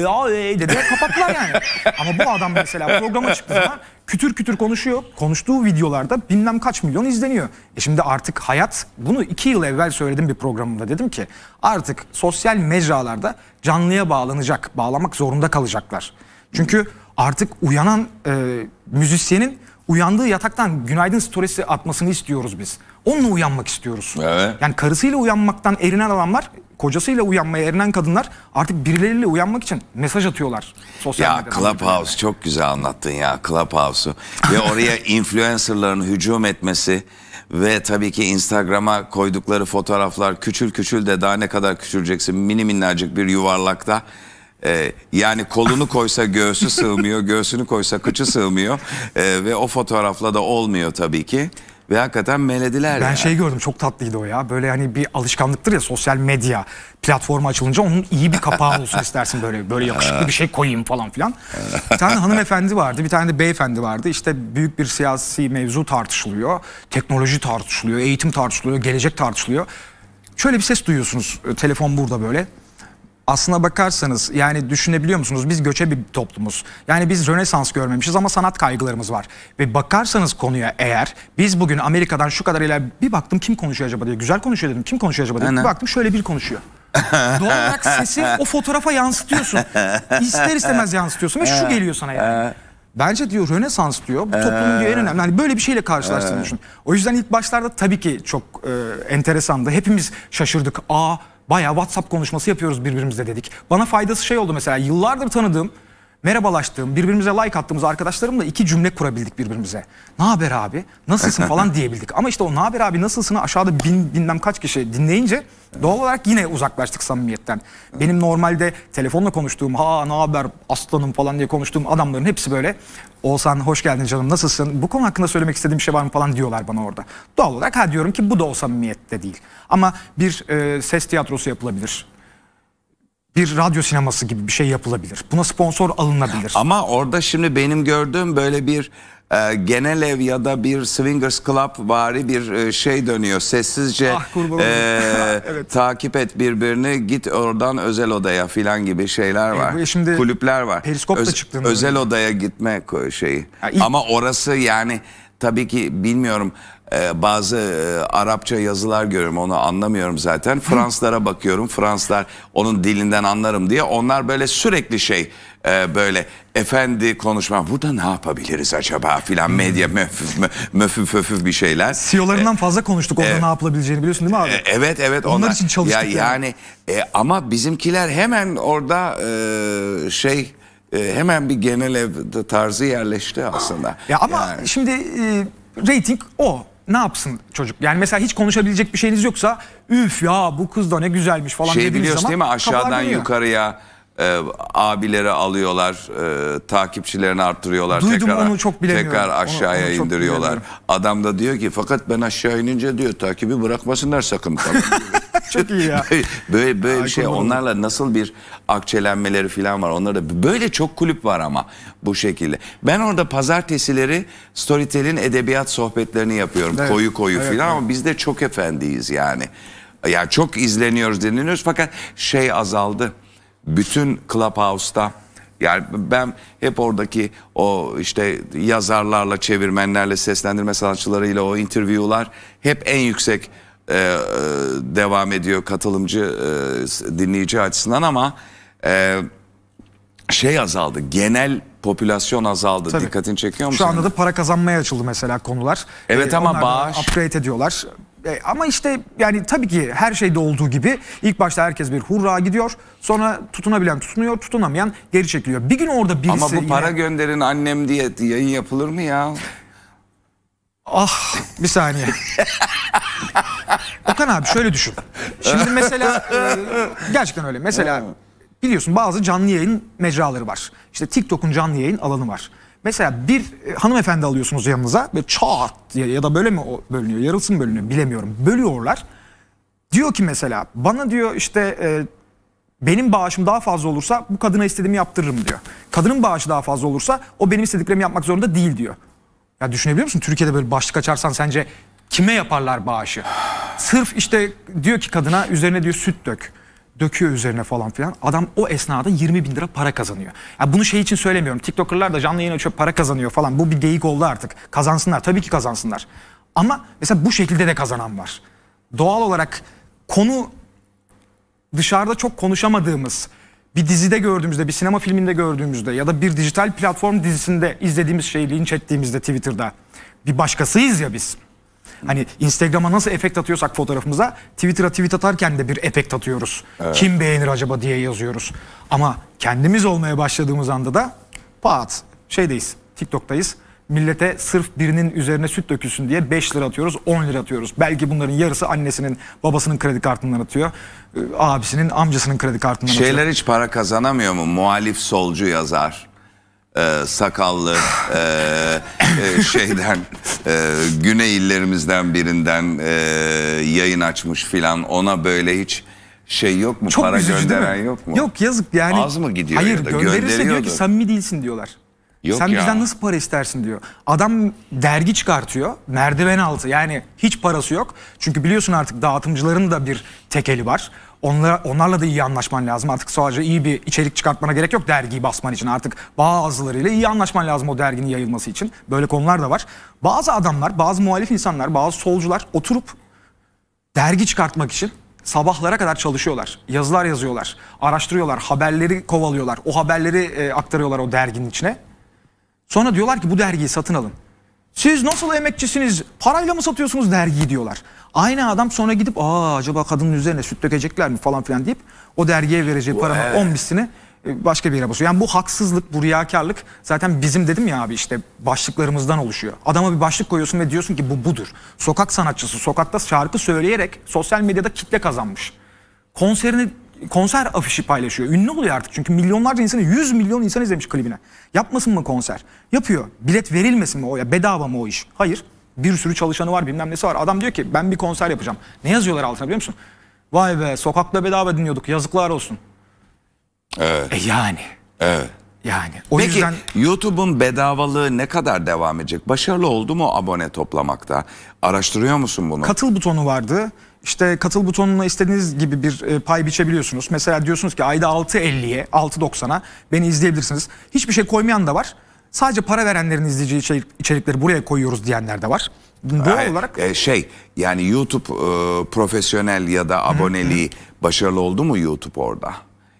Ya dedi kapattılar yani. Ama bu adam mesela programa çıktığı zaman kütür kütür konuşuyor. Konuştuğu videolarda bilmem kaç milyon izleniyor. E şimdi artık hayat bunu iki yıl evvel söyledim bir programımda dedim ki artık sosyal mecralarda canlıya bağlanacak. Bağlamak zorunda kalacaklar. Çünkü artık uyanan e, müzisyenin uyandığı yataktan günaydın storiesi atmasını istiyoruz biz. Onunla uyanmak istiyoruz. Evet. Yani karısıyla uyanmaktan erinen adamlar kocasıyla uyanmaya erinen kadınlar artık birileriyle uyanmak için mesaj atıyorlar. Sosyal ya medyada. Clubhouse çok güzel anlattın ya Clubhouse'u. Ve oraya influencerların hücum etmesi ve tabii ki Instagram'a koydukları fotoğraflar küçül küçül de daha ne kadar küçüleceksin mini minnacık bir yuvarlakta. Ee, yani kolunu koysa göğsü sığmıyor, göğsünü koysa kıçı sığmıyor ee, ve o fotoğrafla da olmuyor tabii ki. Ve hakikaten melediler Ben ya. şey gördüm çok tatlıydı o ya. Böyle hani bir alışkanlıktır ya sosyal medya platformu açılınca onun iyi bir kapağı olsun istersin böyle böyle yakışıklı bir şey koyayım falan filan. Bir tane hanımefendi vardı, bir tane de beyefendi vardı. İşte büyük bir siyasi mevzu tartışılıyor. Teknoloji tartışılıyor, eğitim tartışılıyor, gelecek tartışılıyor. Şöyle bir ses duyuyorsunuz. E, telefon burada böyle aslına bakarsanız yani düşünebiliyor musunuz biz göçe bir toplumuz. Yani biz Rönesans görmemişiz ama sanat kaygılarımız var. Ve bakarsanız konuya eğer biz bugün Amerika'dan şu kadarıyla bir baktım kim konuşuyor acaba diye. Güzel konuşuyor dedim kim konuşuyor acaba diye. Bir baktım şöyle bir konuşuyor. Doğal olarak sesi o fotoğrafa yansıtıyorsun. İster istemez yansıtıyorsun ve şu geliyor sana yani. Bence diyor Rönesans diyor bu toplumun diyor en önemli. yani böyle bir şeyle karşılaştığını düşün. O yüzden ilk başlarda tabii ki çok e, enteresandı. Hepimiz şaşırdık. Aa Bayağı WhatsApp konuşması yapıyoruz birbirimizle dedik. Bana faydası şey oldu mesela yıllardır tanıdığım merhabalaştığım, birbirimize like attığımız arkadaşlarımla iki cümle kurabildik birbirimize. Ne haber abi? Nasılsın falan diyebildik. Ama işte o ne haber abi Nasılsın? aşağıda bin, bilmem kaç kişi dinleyince doğal olarak yine uzaklaştık samimiyetten. Benim normalde telefonla konuştuğum ha ne haber aslanım falan diye konuştuğum adamların hepsi böyle Oğuzhan hoş geldin canım nasılsın? Bu konu hakkında söylemek istediğim bir şey var mı falan diyorlar bana orada. Doğal olarak ha diyorum ki bu da o samimiyette değil. Ama bir e, ses tiyatrosu yapılabilir bir radyo sineması gibi bir şey yapılabilir. Buna sponsor alınabilir. Ama orada şimdi benim gördüğüm böyle bir e, genel ev ya da bir swingers club vari bir e, şey dönüyor. Sessizce ah, e, evet. takip et birbirini git oradan özel odaya filan gibi şeyler e, var. E, şimdi Kulüpler var. Periskop Öz, da çıktığında. Özel odaya gitme şeyi. Ya, ilk... Ama orası yani tabii ki bilmiyorum ee, bazı e, Arapça yazılar görüyorum onu anlamıyorum zaten. Franslara bakıyorum Franslar onun dilinden anlarım diye onlar böyle sürekli şey e, böyle efendi konuşma burada ne yapabiliriz acaba filan medya möfüf mö, möfüf bir şeyler. CEO'larından e, fazla konuştuk orada e, ne yapılabileceğini biliyorsun değil mi abi? evet evet. Onlar, onlar için çalıştık. Ya, yani, yani e, ama bizimkiler hemen orada e, şey e, hemen bir genel ev tarzı yerleşti aslında. Ya ama yani. şimdi e, rating o ne yapsın çocuk? Yani mesela hiç konuşabilecek bir şeyiniz yoksa üf ya bu kız da ne güzelmiş falan şey dediğiniz biliyorsun değil mi aşağıdan yukarıya e, abileri alıyorlar, e, takipçilerini arttırıyorlar. Duydum tekrar, onu çok bilemiyorum. Tekrar aşağıya onu, onu indiriyorlar. Adam da diyor ki fakat ben aşağı inince diyor takibi bırakmasınlar sakın falan. Çok iyi ya. böyle böyle bir şey onlarla nasıl bir akçelenmeleri falan var. Onlarda böyle çok kulüp var ama bu şekilde. Ben orada pazartesileri Storytel'in edebiyat sohbetlerini yapıyorum. Evet. Koyu koyu evet, falan evet. ama biz de çok efendiyiz yani. Ya yani çok izleniyoruz deniliyoruz fakat şey azaldı. Bütün Clubhouse'da yani ben hep oradaki o işte yazarlarla, çevirmenlerle, seslendirme sanatçılarıyla o interview'lar hep en yüksek e, devam ediyor katılımcı e, dinleyici açısından ama e, şey azaldı genel popülasyon azaldı Tabii. dikkatini çekiyor musun? Şu anda da para kazanmaya açıldı mesela konular. Evet ee, ama bağış. Upgrade ediyorlar. E, ama işte yani tabii ki her şeyde olduğu gibi ilk başta herkes bir hurra gidiyor. Sonra tutunabilen tutunuyor, tutunamayan geri çekiliyor. Bir gün orada birisi... Ama bu para yine... gönderin annem diye yayın yapılır mı ya? Ah bir saniye. Okan abi şöyle düşün. Şimdi mesela e, gerçekten öyle. Mesela biliyorsun bazı canlı yayın mecraları var. İşte TikTok'un canlı yayın alanı var. Mesela bir e, hanımefendi alıyorsunuz yanınıza ve çat diye ya da böyle mi o bölünüyor, yarılsın bölünüyor bilemiyorum. Bölüyorlar. Diyor ki mesela bana diyor işte e, benim bağışım daha fazla olursa bu kadına istediğimi yaptırırım diyor. Kadının bağışı daha fazla olursa o benim istediklerimi yapmak zorunda değil diyor. Ya düşünebiliyor musun? Türkiye'de böyle başlık açarsan sence kime yaparlar bağışı? Sırf işte diyor ki kadına üzerine diyor süt dök döküyor üzerine falan filan. Adam o esnada 20 bin lira para kazanıyor. Yani bunu şey için söylemiyorum. TikToker'lar da canlı yayın açıp para kazanıyor falan. Bu bir geyik oldu artık. Kazansınlar. Tabii ki kazansınlar. Ama mesela bu şekilde de kazanan var. Doğal olarak konu dışarıda çok konuşamadığımız, bir dizide gördüğümüzde, bir sinema filminde gördüğümüzde ya da bir dijital platform dizisinde izlediğimiz şeyi linç ettiğimizde Twitter'da bir başkasıyız ya biz. Hani Instagram'a nasıl efekt atıyorsak fotoğrafımıza Twitter'a tweet atarken de bir efekt atıyoruz. Evet. Kim beğenir acaba diye yazıyoruz. Ama kendimiz olmaya başladığımız anda da pat şeydeyiz TikTok'tayız. Millete sırf birinin üzerine süt dökülsün diye 5 lira atıyoruz, 10 lira atıyoruz. Belki bunların yarısı annesinin, babasının kredi kartından atıyor. Ee, abisinin, amcasının kredi kartından Şeyler atıyor. Şeyler hiç para kazanamıyor mu? Muhalif solcu yazar e, sakallı e, e, şeyden e, güney illerimizden birinden e, yayın açmış filan ona böyle hiç şey yok mu Çok para üzücü, gönderen değil yok mu? Yok yazık yani. Az mı gidiyor Hayır ya da? gönderirse diyor ki samimi değilsin diyorlar. Yok Sen ya. bizden nasıl para istersin diyor. Adam dergi çıkartıyor merdiven altı yani hiç parası yok. Çünkü biliyorsun artık dağıtımcıların da bir tekeli var. Onlara, onlarla da iyi anlaşman lazım. Artık sadece iyi bir içerik çıkartmana gerek yok dergiyi basman için. Artık bazılarıyla iyi anlaşman lazım o derginin yayılması için. Böyle konular da var. Bazı adamlar, bazı muhalif insanlar, bazı solcular oturup dergi çıkartmak için sabahlara kadar çalışıyorlar. Yazılar yazıyorlar, araştırıyorlar, haberleri kovalıyorlar. O haberleri e, aktarıyorlar o derginin içine. Sonra diyorlar ki bu dergiyi satın alın. Siz nasıl emekçisiniz? Parayla mı satıyorsunuz dergiyi diyorlar. Aynı adam sonra gidip aa acaba kadının üzerine süt dökecekler mi falan filan deyip o dergiye vereceği paranın evet. 10 bisini e, başka bir yere basıyor. Yani bu haksızlık, bu riyakarlık zaten bizim dedim ya abi işte başlıklarımızdan oluşuyor. Adama bir başlık koyuyorsun ve diyorsun ki bu budur. Sokak sanatçısı sokakta şarkı söyleyerek sosyal medyada kitle kazanmış. Konserini konser afişi paylaşıyor. Ünlü oluyor artık çünkü milyonlarca insanı 100 milyon insan izlemiş klibine. Yapmasın mı konser? Yapıyor. Bilet verilmesin mi o ya? Bedava mı o iş? Hayır. Bir sürü çalışanı var bilmem nesi var. Adam diyor ki ben bir konser yapacağım. Ne yazıyorlar altına biliyor musun? Vay be sokakta bedava dinliyorduk yazıklar olsun. Evet. E yani. Evet. Yani. O Peki yüzden... YouTube'un bedavalığı ne kadar devam edecek? Başarılı oldu mu abone toplamakta? Araştırıyor musun bunu? Katıl butonu vardı işte katıl butonuna istediğiniz gibi bir e, pay biçebiliyorsunuz. Mesela diyorsunuz ki ayda 6.50'ye, 6.90'a beni izleyebilirsiniz. Hiçbir şey koymayan da var. Sadece para verenlerin izleyici içerikleri buraya koyuyoruz diyenler de var. Doğal Hayır, olarak e, şey yani YouTube e, profesyonel ya da aboneliği başarılı oldu mu YouTube orada?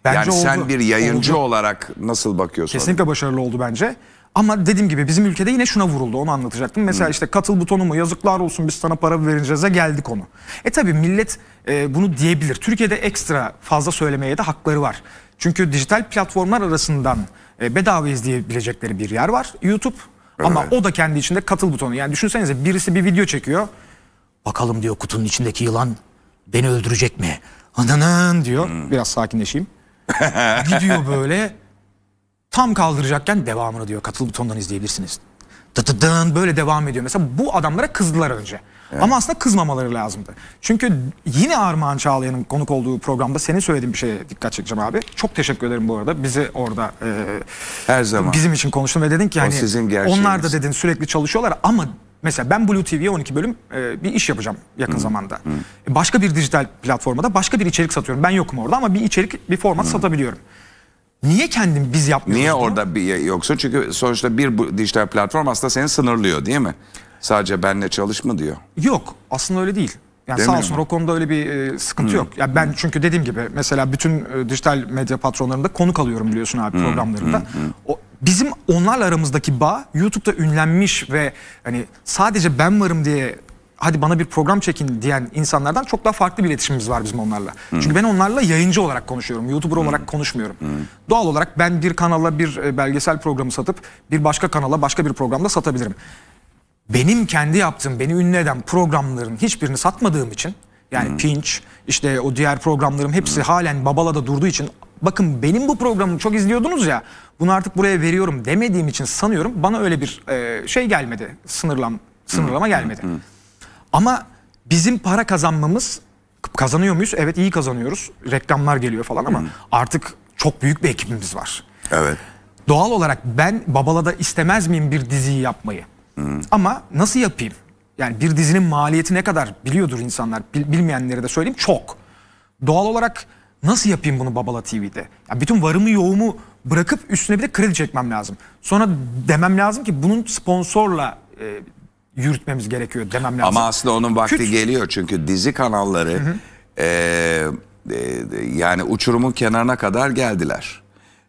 Bence yani oldu. sen bir yayıncı oldu. olarak nasıl bakıyorsun? Kesinlikle başarılı oldu bence. Ama dediğim gibi bizim ülkede yine şuna vuruldu onu anlatacaktım. Mesela işte katıl butonu mu yazıklar olsun biz sana para vereceğize Geldik onu. E tabi millet e, bunu diyebilir. Türkiye'de ekstra fazla söylemeye de hakları var. Çünkü dijital platformlar arasından e, bedava izleyebilecekleri bir yer var YouTube. Evet. Ama o da kendi içinde katıl butonu. Yani düşünsenize birisi bir video çekiyor. Bakalım diyor kutunun içindeki yılan beni öldürecek mi? Ananın diyor. Hmm. Biraz sakinleşeyim. Gidiyor böyle Tam kaldıracakken devamını diyor. Katıl butonundan izleyebilirsiniz. Dıdıdın böyle devam ediyor. Mesela bu adamlara kızdılar önce. Evet. Ama aslında kızmamaları lazımdı. Çünkü yine Armağan Çağlayan'ın konuk olduğu programda senin söylediğin bir şeye dikkat çekeceğim abi. Çok teşekkür ederim bu arada. Bizi orada e, her zaman bizim için konuştun ve dedin ki hani onlar da dedin sürekli çalışıyorlar ama Mesela ben Blue TV'ye 12 bölüm e, bir iş yapacağım yakın hmm. zamanda. Hmm. Başka bir dijital platformda başka bir içerik satıyorum. Ben yokum orada ama bir içerik, bir format hmm. satabiliyorum. Niye kendim biz yapmıyoruz? Niye bunu? orada bir yoksa çünkü sonuçta bir dijital platform aslında seni sınırlıyor değil mi? Sadece benle çalışma diyor. Yok aslında öyle değil. Yani Demiyor sağ olsun mi? o konuda öyle bir e, sıkıntı hmm. yok. Ya ben hmm. çünkü dediğim gibi mesela bütün e, dijital medya patronlarında konuk alıyorum biliyorsun abi hmm. programlarında. Hmm. O bizim onlarla aramızdaki bağ YouTube'da ünlenmiş ve hani sadece ben varım diye hadi bana bir program çekin diyen insanlardan çok daha farklı bir iletişimimiz var bizim onlarla. Hmm. Çünkü ben onlarla yayıncı olarak konuşuyorum. YouTuber hmm. olarak konuşmuyorum. Hmm. Doğal olarak ben bir kanala bir e, belgesel programı satıp bir başka kanala başka bir programda satabilirim. Benim kendi yaptığım, beni ünlü eden programların hiçbirini satmadığım için yani hmm. Pinch, işte o diğer programlarım hepsi hmm. halen Babala'da durduğu için bakın benim bu programı çok izliyordunuz ya bunu artık buraya veriyorum demediğim için sanıyorum bana öyle bir e, şey gelmedi. Sınırlam, sınırlama hmm. gelmedi. Hmm. Ama bizim para kazanmamız kazanıyor muyuz? Evet iyi kazanıyoruz. Reklamlar geliyor falan ama hmm. artık çok büyük bir ekibimiz var. Evet. Doğal olarak ben babala da istemez miyim bir diziyi yapmayı? Hmm. Ama nasıl yapayım? Yani bir dizinin maliyeti ne kadar biliyordur insanlar. Bil, bilmeyenlere de söyleyeyim çok. Doğal olarak nasıl yapayım bunu Babala TV'de? Yani bütün varımı yoğumu bırakıp üstüne bir de kredi çekmem lazım. Sonra demem lazım ki bunun sponsorla e, yürütmemiz gerekiyor demem lazım. Ama aslında onun vakti Küt... geliyor çünkü dizi kanalları E, e, yani uçurumun kenarına kadar geldiler.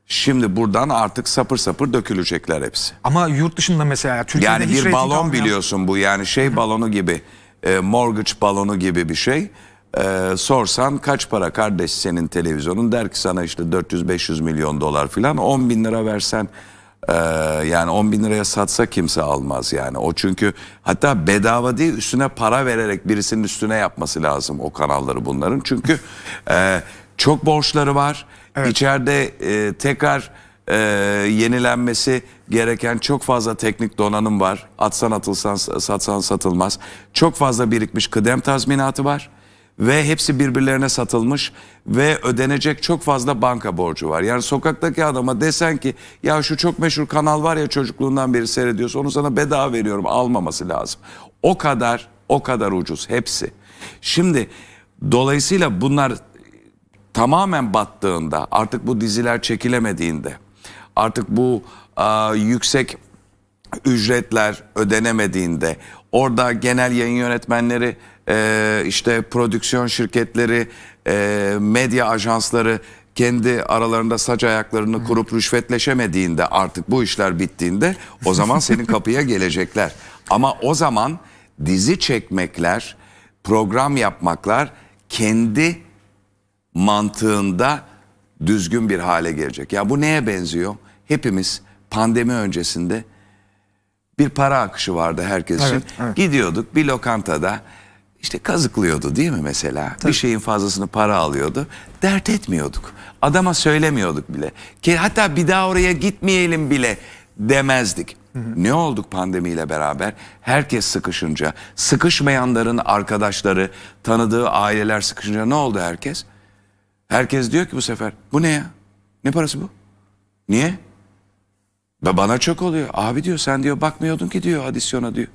Şimdi buradan artık sapır sapır dökülecekler hepsi. Ama yurt dışında mesela Türkiye'de yani bir balon almayan... biliyorsun bu yani şey Hı-hı. balonu gibi e, mortgage balonu gibi bir şey. E, sorsan kaç para kardeş senin televizyonun der ki sana işte 400-500 milyon dolar filan 10 bin lira versen ee, yani 10 bin liraya satsa kimse almaz yani. O çünkü hatta bedava değil üstüne para vererek birisinin üstüne yapması lazım o kanalları bunların. Çünkü e, çok borçları var. Evet. İçeride e, tekrar e, yenilenmesi gereken çok fazla teknik donanım var. Atsan atılsan satsan satılmaz. Çok fazla birikmiş kıdem tazminatı var ve hepsi birbirlerine satılmış ve ödenecek çok fazla banka borcu var. Yani sokaktaki adama desen ki ya şu çok meşhur kanal var ya çocukluğundan beri seyrediyorsun onu sana bedava veriyorum almaması lazım. O kadar o kadar ucuz hepsi. Şimdi dolayısıyla bunlar tamamen battığında artık bu diziler çekilemediğinde artık bu a, yüksek ücretler ödenemediğinde orada genel yayın yönetmenleri e, işte prodüksiyon şirketleri, e, medya ajansları kendi aralarında saç ayaklarını hmm. kurup rüşvetleşemediğinde artık bu işler bittiğinde o zaman senin kapıya gelecekler. Ama o zaman dizi çekmekler, program yapmaklar kendi mantığında düzgün bir hale gelecek. Ya bu neye benziyor? Hepimiz pandemi öncesinde bir para akışı vardı herkes için. Evet, evet. Gidiyorduk bir lokantada işte kazıklıyordu değil mi mesela? Tabii. Bir şeyin fazlasını para alıyordu. Dert etmiyorduk. Adama söylemiyorduk bile. Ki hatta bir daha oraya gitmeyelim bile demezdik. Hı hı. Ne olduk pandemiyle beraber? Herkes sıkışınca, sıkışmayanların arkadaşları, tanıdığı aileler sıkışınca ne oldu herkes? Herkes diyor ki bu sefer bu ne ya? Ne parası bu? Niye? Ve bana çok oluyor. Abi diyor sen diyor bakmıyordun ki diyor adisyona diyor.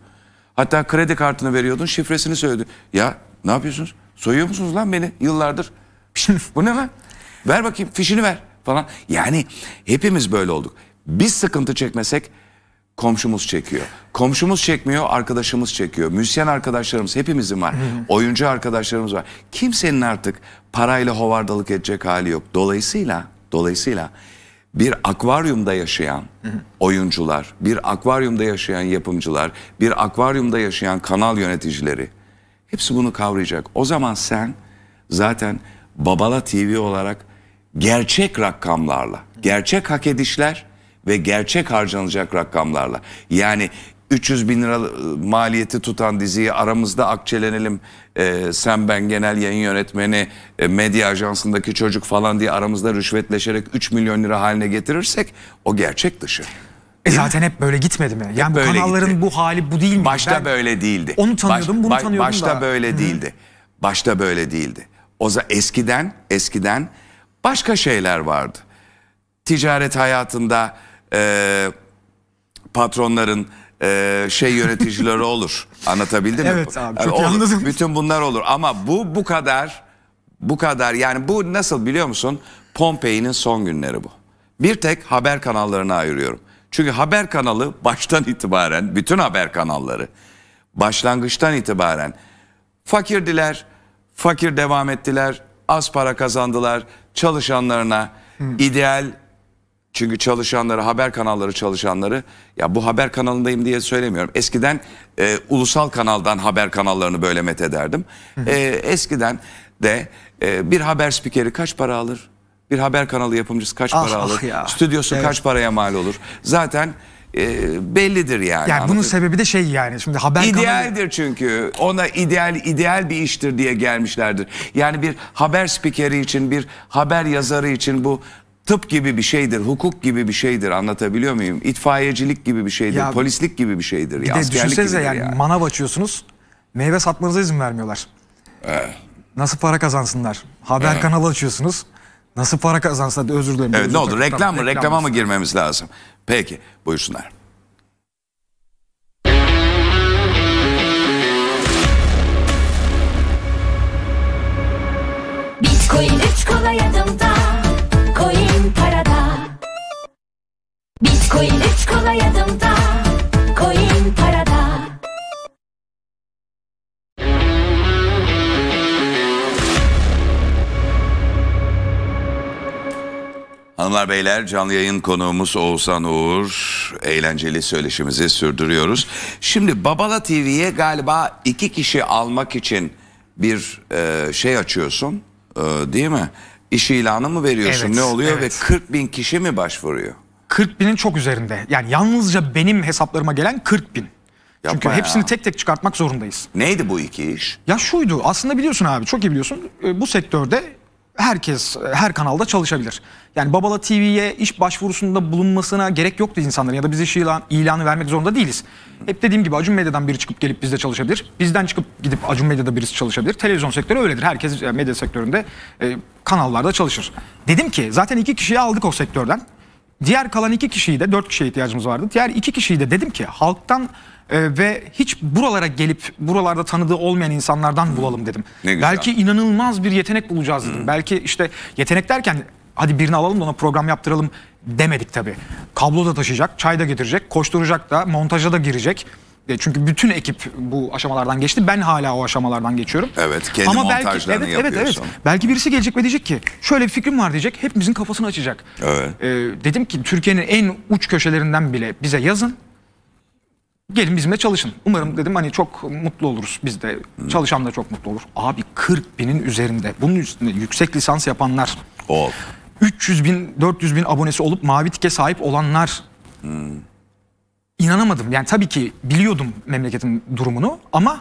Hatta kredi kartını veriyordun şifresini söyledi. Ya ne yapıyorsunuz? Soyuyor musunuz lan beni yıllardır? Bu ne lan? Ver bakayım fişini ver falan. Yani hepimiz böyle olduk. Biz sıkıntı çekmesek komşumuz çekiyor. Komşumuz çekmiyor, arkadaşımız çekiyor. Müzisyen arkadaşlarımız hepimizin var. Oyuncu arkadaşlarımız var. Kimsenin artık parayla hovardalık edecek hali yok. Dolayısıyla, dolayısıyla bir akvaryumda yaşayan oyuncular, bir akvaryumda yaşayan yapımcılar, bir akvaryumda yaşayan kanal yöneticileri hepsi bunu kavrayacak. O zaman sen zaten Babala TV olarak gerçek rakamlarla, gerçek hak edişler ve gerçek harcanacak rakamlarla yani 300 bin lira e, maliyeti tutan diziyi aramızda akçelenelim e, sen ben genel yayın yönetmeni e, medya ajansındaki çocuk falan diye aramızda rüşvetleşerek 3 milyon lira haline getirirsek o gerçek dışı. E zaten hep böyle gitmedi mi? Yani hep bu kanalların gitti. bu hali bu değil mi? Başta ben böyle değildi. Onu tanıyordum, bunu baş, tanıyordum başta da. Başta böyle Hı. değildi. Başta böyle değildi. O zaman eskiden, eskiden başka şeyler vardı. Ticaret hayatında e, patronların e, şey yöneticileri olur. Anlatabildim mi? Evet abi, çok olur. Bütün bunlar olur ama bu bu kadar bu kadar yani bu nasıl biliyor musun? Pompei'nin son günleri bu. Bir tek haber kanallarına ayırıyorum. Çünkü haber kanalı baştan itibaren bütün haber kanalları başlangıçtan itibaren fakirdiler, fakir devam ettiler, az para kazandılar, çalışanlarına ideal çünkü çalışanları, haber kanalları çalışanları ya bu haber kanalındayım diye söylemiyorum. Eskiden e, ulusal kanaldan haber kanallarını böyle met ederdim. E, eskiden de e, bir haber spikeri kaç para alır? Bir haber kanalı yapımcısı kaç ah, para ah alır? Ya. Stüdyosu evet. kaç paraya mal olur? Zaten e, bellidir yani. Yani bunun sebebi de şey yani şimdi haber İdealdir kanalı... çünkü ona ideal ideal bir iştir diye gelmişlerdir. Yani bir haber spikeri için bir haber yazarı için bu tıp gibi bir şeydir, hukuk gibi bir şeydir anlatabiliyor muyum? İtfaiyecilik gibi bir şeydir, ya, polislik gibi bir şeydir. Bir ya, de düşünsenize yani, yani manav açıyorsunuz, meyve satmanıza izin vermiyorlar. Ee. Nasıl para kazansınlar? Haber ee. kanalı açıyorsunuz, nasıl para kazansınlar? Özür dilerim. Evet özür ne olur Reklam, mı? Reklama mı girmemiz lazım? Peki buyursunlar. Bitcoin 3 kolay adımda Bitcoin 3 kolay adımda, coin parada. Hanımlar beyler canlı yayın konuğumuz Oğuzhan Uğur. Eğlenceli söyleşimizi sürdürüyoruz. Şimdi Babala TV'ye galiba iki kişi almak için bir e, şey açıyorsun e, değil mi? İş ilanı mı veriyorsun evet, ne oluyor evet. ve 40 bin kişi mi başvuruyor? 40 binin çok üzerinde. Yani yalnızca benim hesaplarıma gelen 40 bin. Yapma Çünkü ya. hepsini tek tek çıkartmak zorundayız. Neydi bu iki iş? Ya şuydu aslında biliyorsun abi çok iyi biliyorsun ee, bu sektörde herkes e, her kanalda çalışabilir. Yani Babala TV'ye iş başvurusunda bulunmasına gerek yoktu insanların ya da biz iş ilan, ilanı vermek zorunda değiliz. Hep dediğim gibi Acun Medya'dan biri çıkıp gelip bizde çalışabilir. Bizden çıkıp gidip Acun Medya'da birisi çalışabilir. Televizyon sektörü öyledir. Herkes e, medya sektöründe e, kanallarda çalışır. Dedim ki zaten iki kişiyi aldık o sektörden. Diğer kalan iki kişiyi de dört kişiye ihtiyacımız vardı. Diğer iki kişiyi de dedim ki halktan e, ve hiç buralara gelip buralarda tanıdığı olmayan insanlardan bulalım dedim. Ne güzel. Belki inanılmaz bir yetenek bulacağız dedim. Hmm. Belki işte yetenek derken hadi birini alalım da ona program yaptıralım demedik tabii. Kablo da taşıyacak, çay da getirecek, koşturacak da, montaja da girecek. Çünkü bütün ekip bu aşamalardan geçti. Ben hala o aşamalardan geçiyorum. Evet, kendi Ama montajlarını belki, evet, yapıyorsun. Evet, evet. Belki birisi gelecek ve diyecek ki şöyle bir fikrim var diyecek. Hepimizin kafasını açacak. Evet. Ee, dedim ki Türkiye'nin en uç köşelerinden bile bize yazın. Gelin bizimle çalışın. Umarım dedim hani çok mutlu oluruz biz de. Hmm. Çalışan da çok mutlu olur. Abi 40 binin üzerinde. Bunun üstünde yüksek lisans yapanlar. Of. 300 bin, 400 bin abonesi olup mavi tike sahip olanlar. Hmm inanamadım. Yani tabii ki biliyordum memleketin durumunu ama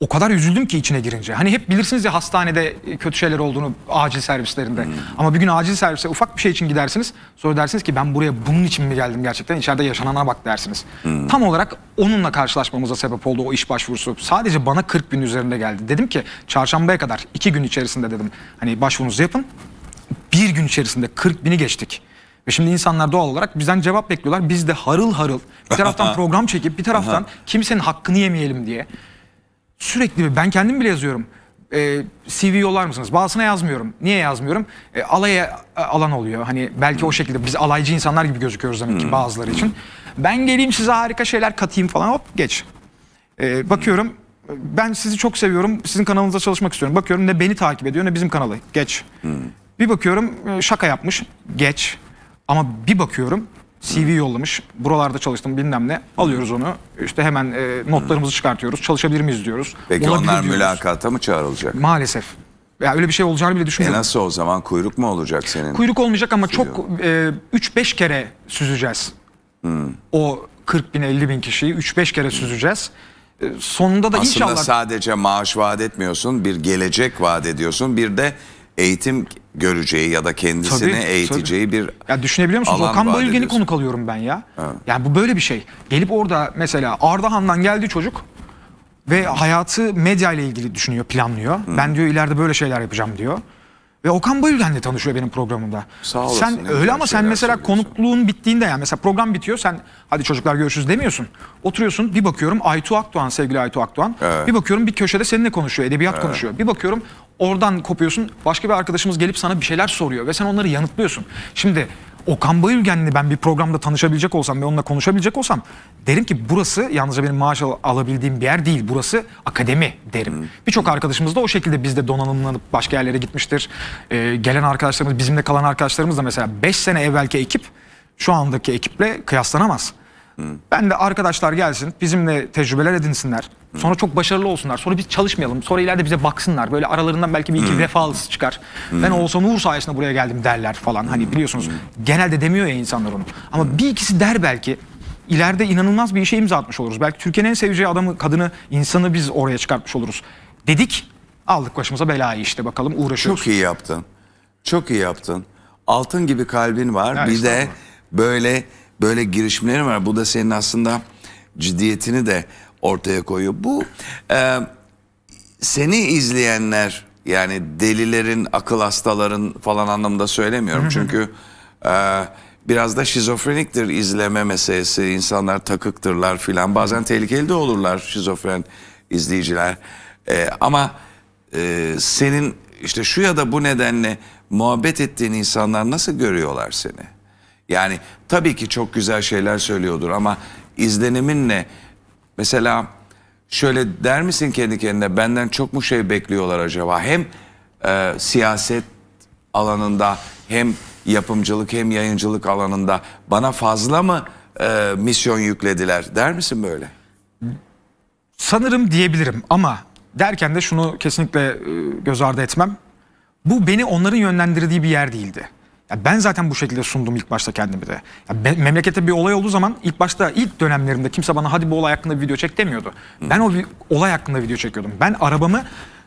o kadar üzüldüm ki içine girince. Hani hep bilirsiniz ya hastanede e, kötü şeyler olduğunu acil servislerinde. Hmm. Ama bir gün acil servise ufak bir şey için gidersiniz. Sonra dersiniz ki ben buraya bunun için mi geldim gerçekten? İçeride yaşanana bak dersiniz. Hmm. Tam olarak onunla karşılaşmamıza sebep oldu o iş başvurusu. Sadece bana 40 bin üzerinde geldi. Dedim ki çarşambaya kadar 2 gün içerisinde dedim. Hani başvurunuzu yapın. Bir gün içerisinde 40 bini geçtik. Ve şimdi insanlar doğal olarak bizden cevap bekliyorlar. Biz de harıl harıl bir taraftan program çekip bir taraftan kimsenin hakkını yemeyelim diye. Sürekli ben kendim bile yazıyorum. E, ee, CV yollar mısınız? Bazısına yazmıyorum. Niye yazmıyorum? Ee, e, alaya alan oluyor. Hani belki o hmm. şekilde biz alaycı insanlar gibi gözüküyoruz demek ki hmm. bazıları için. Hmm. Ben geleyim size harika şeyler katayım falan hop geç. E, bakıyorum ben sizi çok seviyorum. Sizin kanalınızda çalışmak istiyorum. Bakıyorum ne beni takip ediyor ne bizim kanalı. Geç. Bir bakıyorum e, şaka yapmış. Geç. Ama bir bakıyorum CV yollamış. Buralarda çalıştım bilmem ne. Alıyoruz onu. İşte hemen e, notlarımızı çıkartıyoruz. Çalışabilir miyiz diyoruz. Peki Olabilir onlar diyoruz. mülakata mı çağrılacak? Maalesef. Ya öyle bir şey olacağını bile E düşünmüyorum. nasıl o zaman kuyruk mu olacak senin? Kuyruk olmayacak ama çok e, 3-5 kere süzeceğiz. O 40 bin 50 bin kişiyi 3-5 kere süzeceğiz. E, sonunda da Aslında inşallah sadece maaş vaat etmiyorsun, bir gelecek vaat ediyorsun, bir de eğitim göreceği ya da kendisini tabii, eğiteceği tabii. bir Ya düşünebiliyor musunuz? Alan Okan Bayülgen'i konuk alıyorum ben ya. Evet. Yani bu böyle bir şey. Gelip orada mesela Ardahan'dan geldi çocuk ve hayatı medya ile ilgili düşünüyor, planlıyor. Hı. Ben diyor ileride böyle şeyler yapacağım diyor. Ve Okan Bayülgen'le tanışıyor benim programımda. Sağ olasın. Sen öyle ama sen mesela konukluğun bittiğinde yani mesela program bitiyor sen hadi çocuklar görüşürüz demiyorsun. Oturuyorsun bir bakıyorum Aytu Akdoğan sevgili Aytu Akdoğan. Evet. Bir bakıyorum bir köşede seninle konuşuyor edebiyat evet. konuşuyor. Bir bakıyorum oradan kopuyorsun başka bir arkadaşımız gelip sana bir şeyler soruyor ve sen onları yanıtlıyorsun. Şimdi Okan Bayülgen'le ben bir programda tanışabilecek olsam ve onunla konuşabilecek olsam derim ki burası yalnızca benim maaş al alabildiğim bir yer değil. Burası akademi derim. Birçok arkadaşımız da o şekilde bizde donanımlanıp başka yerlere gitmiştir. Ee, gelen arkadaşlarımız bizimle kalan arkadaşlarımız da mesela 5 sene evvelki ekip şu andaki ekiple kıyaslanamaz. Ben de arkadaşlar gelsin bizimle tecrübeler edinsinler. Sonra çok başarılı olsunlar. Sonra biz çalışmayalım. Sonra ileride bize baksınlar. Böyle aralarından belki bir iki defalısı çıkar. Ben Oğuzhan Uğur sayesinde buraya geldim derler falan. Hani biliyorsunuz genelde demiyor ya insanlar onu. Ama bir ikisi der belki ileride inanılmaz bir işe imza atmış oluruz. Belki Türkiye'nin en seveceği adamı, kadını, insanı biz oraya çıkartmış oluruz. Dedik, aldık başımıza belayı işte bakalım uğraşıyoruz. Çok iyi yaptın. Çok iyi yaptın. Altın gibi kalbin var. Ya bir işte de var. böyle böyle girişimlerim var. Bu da senin aslında ciddiyetini de ortaya koyuyor. Bu e, seni izleyenler yani delilerin, akıl hastaların falan anlamında söylemiyorum. Çünkü e, biraz da şizofreniktir izleme meselesi. İnsanlar takıktırlar filan. Bazen tehlikeli de olurlar şizofren izleyiciler. E, ama e, senin işte şu ya da bu nedenle muhabbet ettiğin insanlar nasıl görüyorlar seni? Yani tabii ki çok güzel şeyler söylüyordur ama izleniminle Mesela şöyle der misin kendi kendine benden çok mu şey bekliyorlar acaba? Hem e, siyaset alanında hem yapımcılık hem yayıncılık alanında bana fazla mı e, misyon yüklediler der misin böyle? Sanırım diyebilirim ama derken de şunu kesinlikle e, göz ardı etmem. Bu beni onların yönlendirdiği bir yer değildi. Ya ben zaten bu şekilde sundum ilk başta kendimi de. Ya ben, memlekette bir olay olduğu zaman ilk başta ilk dönemlerimde kimse bana hadi bu olay hakkında bir video çek demiyordu. Hı. Ben o olay hakkında video çekiyordum. Ben arabamı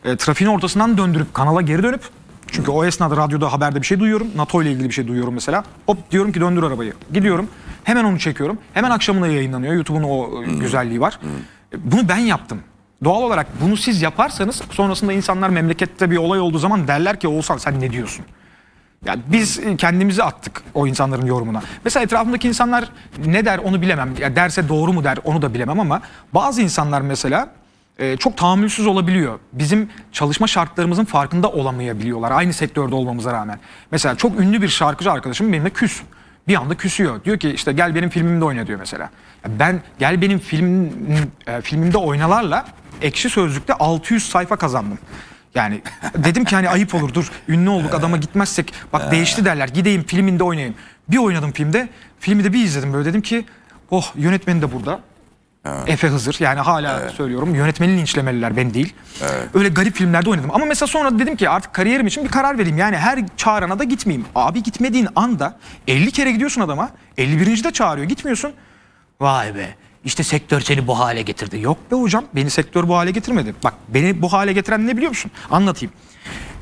e, trafiğin ortasından döndürüp kanala geri dönüp çünkü o esnada radyoda haberde bir şey duyuyorum. NATO ile ilgili bir şey duyuyorum mesela. Hop diyorum ki döndür arabayı. Gidiyorum. Hemen onu çekiyorum. Hemen akşamına yayınlanıyor. YouTube'un o e, güzelliği var. E, bunu ben yaptım. Doğal olarak bunu siz yaparsanız sonrasında insanlar memlekette bir olay olduğu zaman derler ki olsan sen ne diyorsun? Yani biz e, kendimizi attık o insanların yorumuna. Mesela etrafımdaki insanlar ne der onu bilemem. Ya derse doğru mu der onu da bilemem ama bazı insanlar mesela e, çok tahammülsüz olabiliyor. Bizim çalışma şartlarımızın farkında olamayabiliyorlar aynı sektörde olmamıza rağmen. Mesela çok ünlü bir şarkıcı arkadaşım benimle küs. Bir anda küsüyor. Diyor ki işte gel benim filmimde oyna diyor mesela. Ben gel benim film, e, filmimde oynalarla ekşi sözlükte 600 sayfa kazandım. Yani dedim ki hani ayıp olur dur ünlü olduk adama gitmezsek bak ee. değişti derler gideyim filminde oynayayım. Bir oynadım filmde filmi de bir izledim böyle dedim ki oh yönetmeni de burada. Evet. Efe Hızır yani hala evet. söylüyorum yönetmeni linçlemeliler ben değil. Evet. Öyle garip filmlerde oynadım ama mesela sonra dedim ki artık kariyerim için bir karar vereyim yani her çağırana da gitmeyeyim. Abi gitmediğin anda 50 kere gidiyorsun adama 51. de çağırıyor gitmiyorsun. Vay be işte sektör seni bu hale getirdi. Yok be hocam beni sektör bu hale getirmedi. Bak beni bu hale getiren ne biliyor musun? Anlatayım.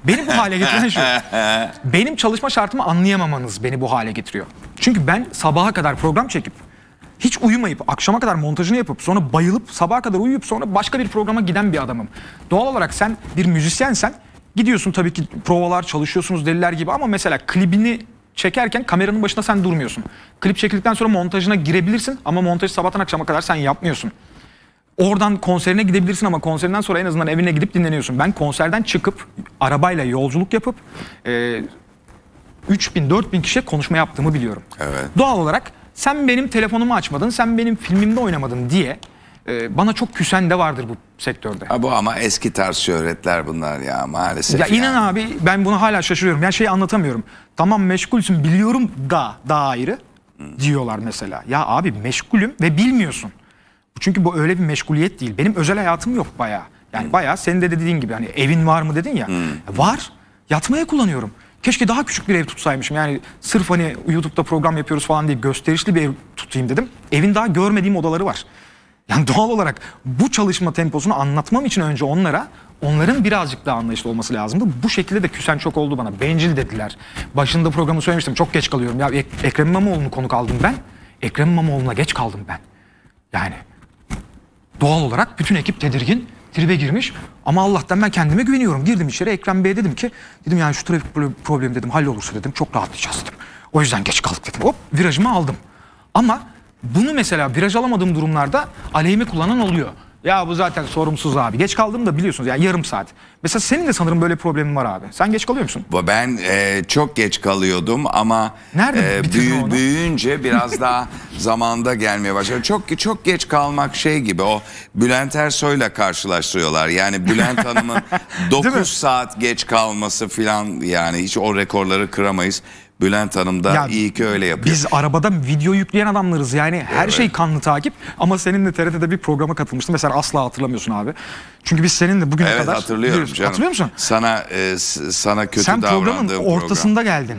Beni bu hale getiren şu. benim çalışma şartımı anlayamamanız beni bu hale getiriyor. Çünkü ben sabaha kadar program çekip hiç uyumayıp akşama kadar montajını yapıp sonra bayılıp sabaha kadar uyuyup sonra başka bir programa giden bir adamım. Doğal olarak sen bir müzisyensen gidiyorsun tabii ki provalar çalışıyorsunuz deliler gibi ama mesela klibini çekerken kameranın başında sen durmuyorsun. Klip çekildikten sonra montajına girebilirsin ama montajı sabahtan akşama kadar sen yapmıyorsun. Oradan konserine gidebilirsin ama konserinden sonra en azından evine gidip dinleniyorsun. Ben konserden çıkıp arabayla yolculuk yapıp e, 3000-4000 kişiye konuşma yaptığımı biliyorum. Evet. Doğal olarak sen benim telefonumu açmadın, sen benim filmimde oynamadın diye e, bana çok küsen de vardır bu sektörde. Ha bu ama eski tarz şöhretler bunlar ya maalesef. Ya yani. abi ben bunu hala şaşırıyorum. Ben şeyi anlatamıyorum. Tamam meşgulsün biliyorum da daha ayrı diyorlar mesela. Ya abi meşgulüm ve bilmiyorsun. Çünkü bu öyle bir meşguliyet değil. Benim özel hayatım yok bayağı. Yani hmm. bayağı senin de dediğin gibi hani evin var mı dedin ya. Hmm. E, var. Yatmaya kullanıyorum. Keşke daha küçük bir ev tutsaymışım. Yani sırf hani YouTube'da program yapıyoruz falan diye gösterişli bir ev tutayım dedim. Evin daha görmediğim odaları var. Yani doğal olarak bu çalışma temposunu anlatmam için önce onlara Onların birazcık daha anlayışlı olması lazımdı. Bu şekilde de küsen çok oldu bana. Bencil dediler. Başında programı söylemiştim. Çok geç kalıyorum. Ya Ek Ekrem İmamoğlu'nu konuk aldım ben. Ekrem İmamoğlu'na geç kaldım ben. Yani doğal olarak bütün ekip tedirgin tribe girmiş. Ama Allah'tan ben kendime güveniyorum. Girdim içeri Ekrem Bey'e dedim ki dedim yani şu trafik problemi dedim hallolursa dedim çok rahatlayacağız dedim. O yüzden geç kaldık dedim. Hop virajımı aldım. Ama bunu mesela viraj alamadığım durumlarda aleyhime kullanan oluyor. Ya bu zaten sorumsuz abi. Geç kaldım da biliyorsunuz yani yarım saat. Mesela senin de sanırım böyle problemin var abi. Sen geç kalıyor musun? Ben e, çok geç kalıyordum ama Nerede e, büyü, onu? büyüyünce biraz daha zamanda gelmeye başladı. Çok çok geç kalmak şey gibi o Bülent Ersoy'la karşılaştırıyorlar. Yani Bülent Hanım'ın 9 saat geç kalması filan yani hiç o rekorları kıramayız. Bülent Hanım da Ya, iyi ki öyle yapıyor. Biz arabada video yükleyen adamlarız yani her Evet. şey kanlı takip ama seninle TRT'de bir programa katılmıştım mesela asla hatırlamıyorsun abi. Çünkü biz seninle bugüne evet kadar hatırlıyorum canım. Hatırlıyor musun? Sana e, s- sana kötü Sen programın davrandığım ortasında geldin.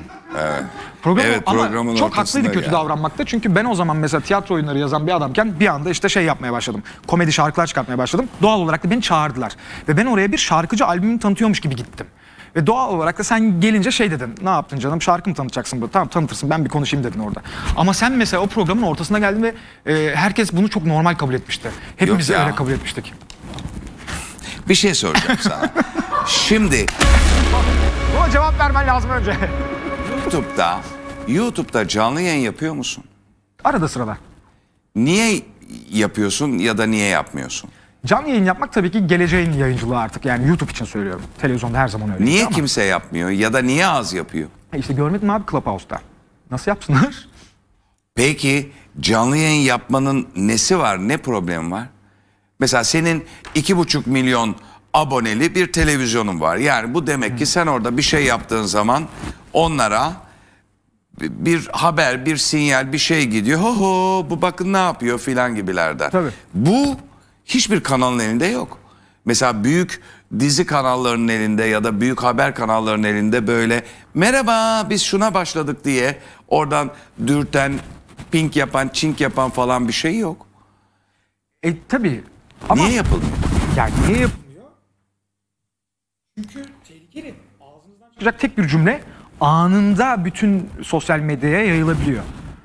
Program, Evet, ama programın çok haklıydı kötü geldim. davranmakta. Çünkü ben o zaman mesela tiyatro oyunları yazan bir adamken bir anda işte şey yapmaya başladım. Komedi şarkılar çıkartmaya başladım. Doğal olarak da beni çağırdılar. Ve ben oraya bir şarkıcı albümünü tanıtıyormuş gibi gittim. Ve doğal olarak da sen gelince şey dedin. Ne yaptın canım? Şarkı mı tanıtacaksın? Burada? Tamam tanıtırsın. Ben bir konuşayım dedin orada. Ama sen mesela o programın ortasına geldin ve e, herkes bunu çok normal kabul etmişti. Hepimiz öyle kabul etmiştik. Bir şey soracağım sana. Şimdi Buna cevap vermen lazım önce. YouTube'da YouTube'da canlı yayın yapıyor musun? Arada sırada. Niye yapıyorsun ya da niye yapmıyorsun? Canlı yayın yapmak tabii ki geleceğin yayıncılığı artık. Yani YouTube için söylüyorum. Televizyonda her zaman öyle. Niye ama. kimse yapmıyor ya da niye az yapıyor? E işte işte görmedim abi Clubhouse'da. Nasıl yapsınlar? Peki canlı yayın yapmanın nesi var? Ne problemi var? Mesela senin iki buçuk milyon aboneli bir televizyonun var. Yani bu demek ki sen orada bir şey yaptığın zaman onlara bir haber, bir sinyal, bir şey gidiyor. Ho ho bu bakın ne yapıyor filan gibilerden. Tabii. Bu Hiçbir kanalın elinde yok. Mesela büyük dizi kanallarının elinde ya da büyük haber kanallarının elinde böyle merhaba biz şuna başladık diye oradan dürten, pink yapan, çink yapan falan bir şey yok. E tabi. Ama... Niye yapılmıyor? Yani niye yapılmıyor? Çünkü tehlikeli. Ağzınızdan çıkacak tek bir cümle anında bütün sosyal medyaya yayılabiliyor.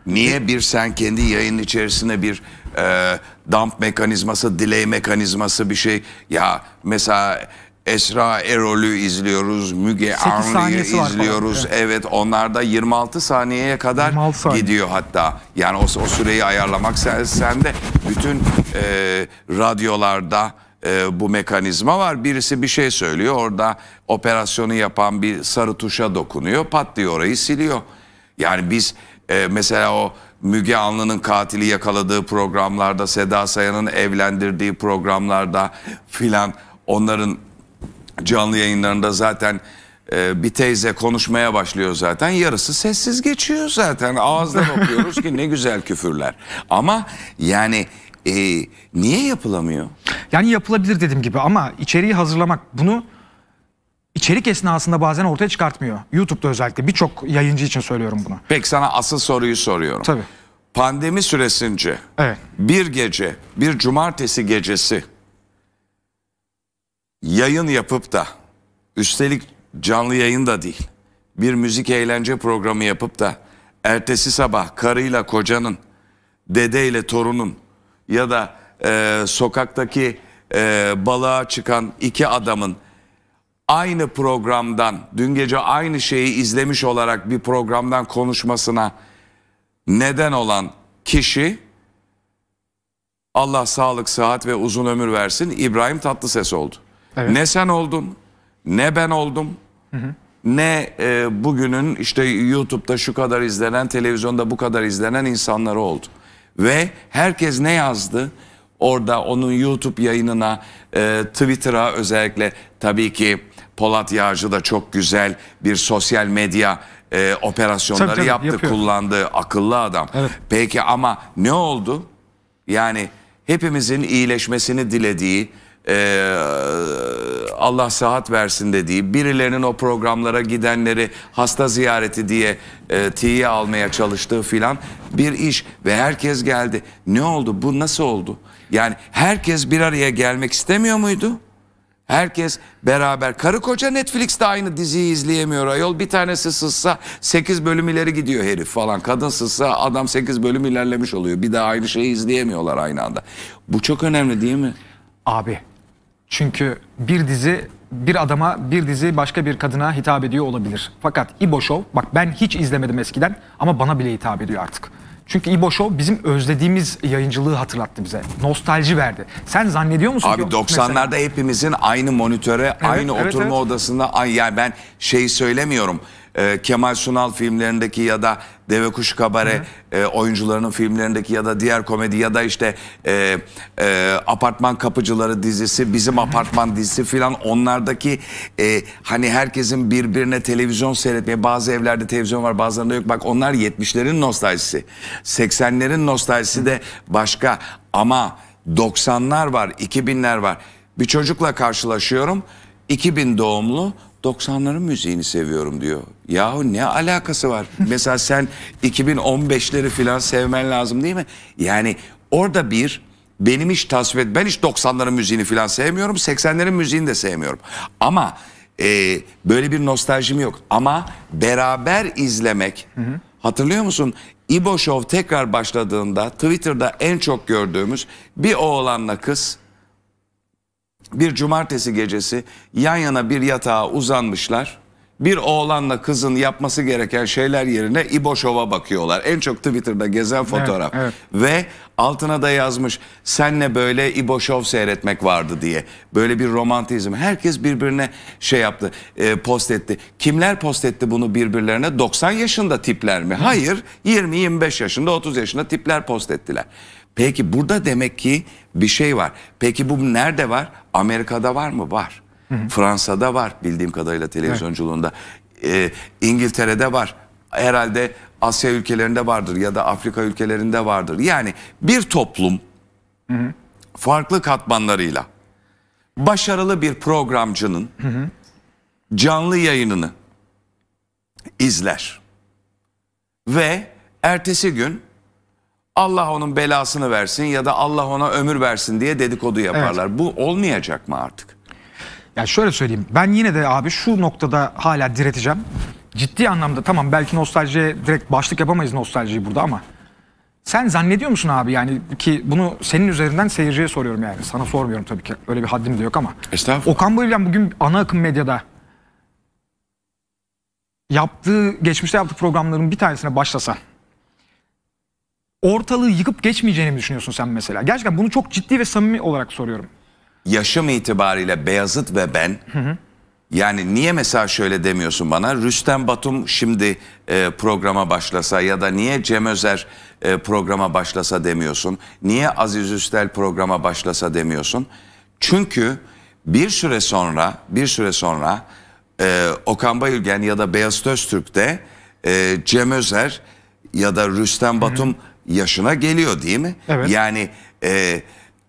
Niye bir sen kendi yayın içerisinde bir e, dump mekanizması, delay mekanizması bir şey. Ya mesela Esra Erol'ü izliyoruz, Müge Anlı'yı izliyoruz. Falan, evet. evet onlar 26 saniyeye kadar 26 saniye. gidiyor hatta. Yani o, o süreyi ayarlamak sen, de Bütün e, radyolarda e, bu mekanizma var. Birisi bir şey söylüyor orada operasyonu yapan bir sarı tuşa dokunuyor pat diye orayı siliyor. Yani biz ee, mesela o Müge Anlı'nın katili yakaladığı programlarda, Seda Sayan'ın evlendirdiği programlarda filan onların canlı yayınlarında zaten e, bir teyze konuşmaya başlıyor zaten. Yarısı sessiz geçiyor zaten. Ağızdan okuyoruz ki ne güzel küfürler. Ama yani e, niye yapılamıyor? Yani yapılabilir dediğim gibi ama içeriği hazırlamak bunu içerik esnasında bazen ortaya çıkartmıyor. YouTube'da özellikle birçok yayıncı için söylüyorum bunu. Peki sana asıl soruyu soruyorum. Tabii. Pandemi süresince evet. bir gece, bir cumartesi gecesi yayın yapıp da üstelik canlı yayın da değil bir müzik eğlence programı yapıp da ertesi sabah karıyla kocanın dedeyle torunun ya da e, sokaktaki e, balığa çıkan iki adamın aynı programdan dün gece aynı şeyi izlemiş olarak bir programdan konuşmasına neden olan kişi Allah sağlık, sıhhat ve uzun ömür versin İbrahim Tatlıses oldu. Evet. Ne sen oldun, ne ben oldum, hı hı. ne e, bugünün işte YouTube'da şu kadar izlenen, televizyonda bu kadar izlenen insanları oldu. Ve herkes ne yazdı? Orada onun YouTube yayınına, e, Twitter'a özellikle tabii ki Polat Yağcı da çok güzel bir sosyal medya e, operasyonları tabii, tabii, yaptı, yapıyor. kullandı. Akıllı adam. Evet. Peki ama ne oldu? Yani hepimizin iyileşmesini dilediği, e, Allah sıhhat versin dediği, birilerinin o programlara gidenleri hasta ziyareti diye e, tiye almaya çalıştığı filan bir iş ve herkes geldi. Ne oldu? Bu nasıl oldu? Yani herkes bir araya gelmek istemiyor muydu? Herkes beraber. Karı koca Netflix'te aynı diziyi izleyemiyor ayol. Bir tanesi sızsa 8 bölüm ileri gidiyor herif falan. Kadın sızsa adam 8 bölüm ilerlemiş oluyor. Bir daha aynı şeyi izleyemiyorlar aynı anda. Bu çok önemli değil mi? Abi çünkü bir dizi bir adama bir dizi başka bir kadına hitap ediyor olabilir. Fakat İbo Show bak ben hiç izlemedim eskiden ama bana bile hitap ediyor artık. Çünkü İbo Show bizim özlediğimiz yayıncılığı hatırlattı bize. Nostalji verdi. Sen zannediyor musun? Abi 90'larda mesela? hepimizin aynı monitöre, evet, aynı evet, oturma evet. odasında. Yani ben şey söylemiyorum e, Kemal Sunal filmlerindeki ya da Deve Kuş Kabare e, oyuncularının filmlerindeki ya da diğer komedi ya da işte e, e, Apartman Kapıcıları dizisi, Bizim Hı -hı. Apartman dizisi filan onlardaki e, hani herkesin birbirine televizyon seyretmeye bazı evlerde televizyon var bazılarında yok. Bak onlar 70'lerin nostaljisi. 80'lerin nostaljisi Hı de başka ama 90'lar var, 2000'ler var. Bir çocukla karşılaşıyorum. 2000 doğumlu 90'ların müziğini seviyorum diyor. Yahu ne alakası var? Mesela sen 2015'leri falan sevmen lazım değil mi? Yani orada bir benim hiç tasvip et. Ben hiç 90'ların müziğini falan sevmiyorum. 80'lerin müziğini de sevmiyorum. Ama e, böyle bir nostaljim yok. Ama beraber izlemek hı hı. hatırlıyor musun? İbo Show tekrar başladığında Twitter'da en çok gördüğümüz bir oğlanla kız bir cumartesi gecesi yan yana bir yatağa uzanmışlar. Bir oğlanla kızın yapması gereken şeyler yerine İbo bakıyorlar. En çok Twitter'da gezen fotoğraf. Evet, evet. Ve altına da yazmış senle böyle İbo seyretmek vardı diye. Böyle bir romantizm. Herkes birbirine şey yaptı, e, post etti. Kimler post etti bunu birbirlerine? 90 yaşında tipler mi? Hayır, 20-25 yaşında, 30 yaşında tipler post ettiler. Peki burada demek ki bir şey var. Peki bu nerede var? Amerika'da var mı? Var. Hı hı. Fransa'da var bildiğim kadarıyla televizyonculuğunda. Evet. Ee, İngiltere'de var. Herhalde Asya ülkelerinde vardır ya da Afrika ülkelerinde vardır. Yani bir toplum hı hı. farklı katmanlarıyla başarılı bir programcının hı hı. canlı yayınını izler ve ertesi gün Allah onun belasını versin ya da Allah ona ömür versin diye dedikodu yaparlar. Evet. Bu olmayacak mı artık? Ya şöyle söyleyeyim. Ben yine de abi şu noktada hala direteceğim. Ciddi anlamda tamam belki nostaljiye direkt başlık yapamayız nostaljiyi burada ama sen zannediyor musun abi yani ki bunu senin üzerinden seyirciye soruyorum yani. Sana sormuyorum tabii ki. Öyle bir haddim de yok ama. Estağfurullah. Okan Bayülgen bugün ana akım medyada yaptığı geçmişte yaptığı programların bir tanesine başlasan ortalığı yıkıp geçmeyeceğini mi düşünüyorsun sen mesela? Gerçekten bunu çok ciddi ve samimi olarak soruyorum. Yaşım itibariyle Beyazıt ve ben hı hı. yani niye mesela şöyle demiyorsun bana Rüstem Batum şimdi e, programa başlasa ya da niye Cem Özer e, programa başlasa demiyorsun? Niye Aziz Üstel programa başlasa demiyorsun? Çünkü bir süre sonra bir süre sonra e, Okan Bayülgen ya da Beyazıt Öztürk de e, Cem Özer ya da Rüstem Batum hı hı yaşına geliyor değil mi? Evet. Yani e,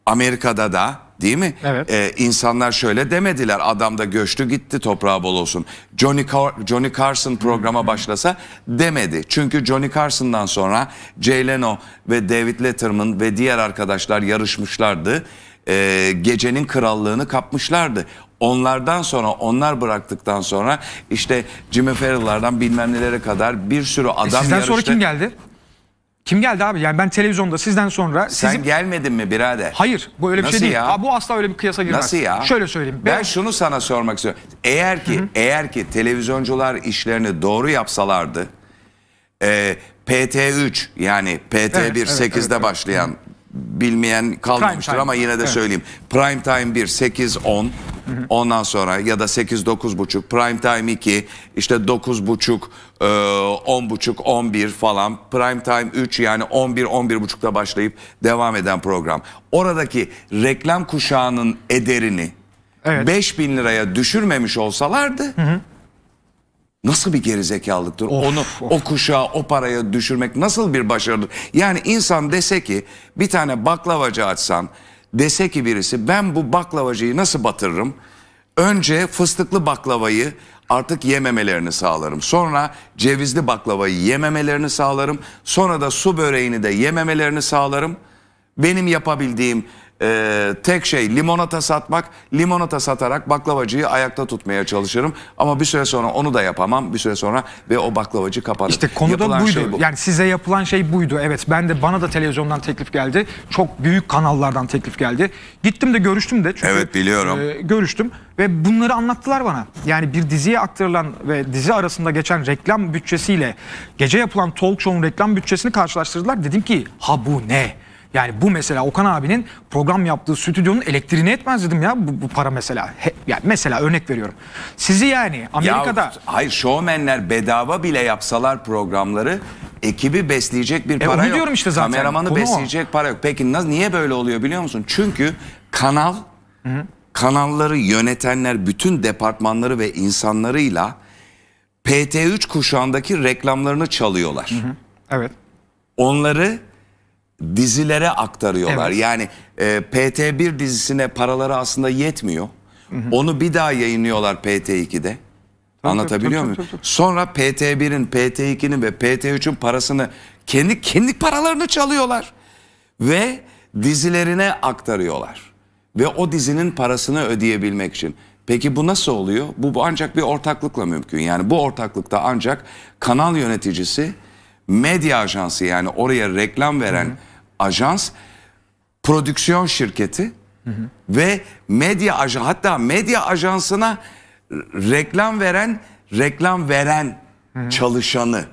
Amerika'da da değil mi? Evet. E, insanlar şöyle demediler adam da göçtü gitti toprağı bol olsun. Johnny, Car Johnny Carson programa başlasa demedi. Çünkü Johnny Carson'dan sonra Jay Leno ve David Letterman ve diğer arkadaşlar yarışmışlardı. E, gecenin krallığını kapmışlardı. Onlardan sonra onlar bıraktıktan sonra işte Jimmy Farrell'lardan bilmem nelere kadar bir sürü e, adam e sizden yarıştı. sonra kim geldi? Kim geldi abi? Yani ben televizyonda sizden sonra... Sen sizin... gelmedin mi birader? Hayır. Bu öyle bir şey Nasıl şey değil. Ya? Aa, bu asla öyle bir kıyasa girmez. Nasıl ya? Şöyle söyleyeyim. Ben, ben şunu sana sormak istiyorum. Eğer ki, Hı -hı. eğer ki televizyoncular işlerini doğru yapsalardı... E, PT3 yani PT1 evet, 8'de evet, evet. başlayan bilmeyen kalmamıştır ama yine de evet. söyleyeyim. Prime time 1 8 10 ondan sonra ya da 8 9 buçuk prime time 2 işte 9 buçuk 10 e, buçuk 11 falan prime time 3 yani 11 11 buçukta başlayıp devam eden program. Oradaki reklam kuşağının ederini evet. 5000 liraya düşürmemiş olsalardı hı hı. Nasıl bir gerizekalıktır? Of, Onu of. o kuşağa, o paraya düşürmek nasıl bir başarıdır? Yani insan dese ki bir tane baklavacı açsan, dese ki birisi ben bu baklavacıyı nasıl batırırım? Önce fıstıklı baklavayı artık yememelerini sağlarım. Sonra cevizli baklavayı yememelerini sağlarım. Sonra da su böreğini de yememelerini sağlarım. Benim yapabildiğim ee, tek şey limonata satmak. Limonata satarak baklavacıyı ayakta tutmaya çalışırım. Ama bir süre sonra onu da yapamam. Bir süre sonra ve o baklavacı kapanır. İşte konuda da buydu. Şey bu. Yani size yapılan şey buydu. Evet ben de bana da televizyondan teklif geldi. Çok büyük kanallardan teklif geldi. Gittim de görüştüm de. Çünkü, evet biliyorum. E, görüştüm ve bunları anlattılar bana. Yani bir diziye aktarılan ve dizi arasında geçen reklam bütçesiyle gece yapılan talk show'un reklam bütçesini karşılaştırdılar. Dedim ki ha bu ne? Yani bu mesela Okan abinin program yaptığı stüdyonun elektriğini etmez dedim ya bu, bu para mesela. He, yani mesela örnek veriyorum. Sizi yani Amerika'da... Ya, hayır şovmenler bedava bile yapsalar programları ekibi besleyecek bir e, para yok. diyorum işte zaten. Kameramanı besleyecek o. para yok. Peki niye böyle oluyor biliyor musun? Çünkü kanal, Hı -hı. kanalları yönetenler bütün departmanları ve insanlarıyla PT3 kuşağındaki reklamlarını çalıyorlar. Hı -hı. Evet. Onları dizilere aktarıyorlar. Evet. Yani e, PT1 dizisine paraları aslında yetmiyor. Hı hı. Onu bir daha yayınlıyorlar PT2'de. Tabii, Anlatabiliyor tabii, muyum? Sonra PT1'in, PT2'nin ve PT3'ün parasını kendi kendi paralarını çalıyorlar ve dizilerine aktarıyorlar. Ve o dizinin parasını ödeyebilmek için. Peki bu nasıl oluyor? Bu, bu ancak bir ortaklıkla mümkün. Yani bu ortaklıkta ancak kanal yöneticisi, medya ajansı yani oraya reklam veren hı hı ajans prodüksiyon şirketi hı hı. ve medya ajan hatta medya ajansına reklam veren reklam veren hı hı. çalışanı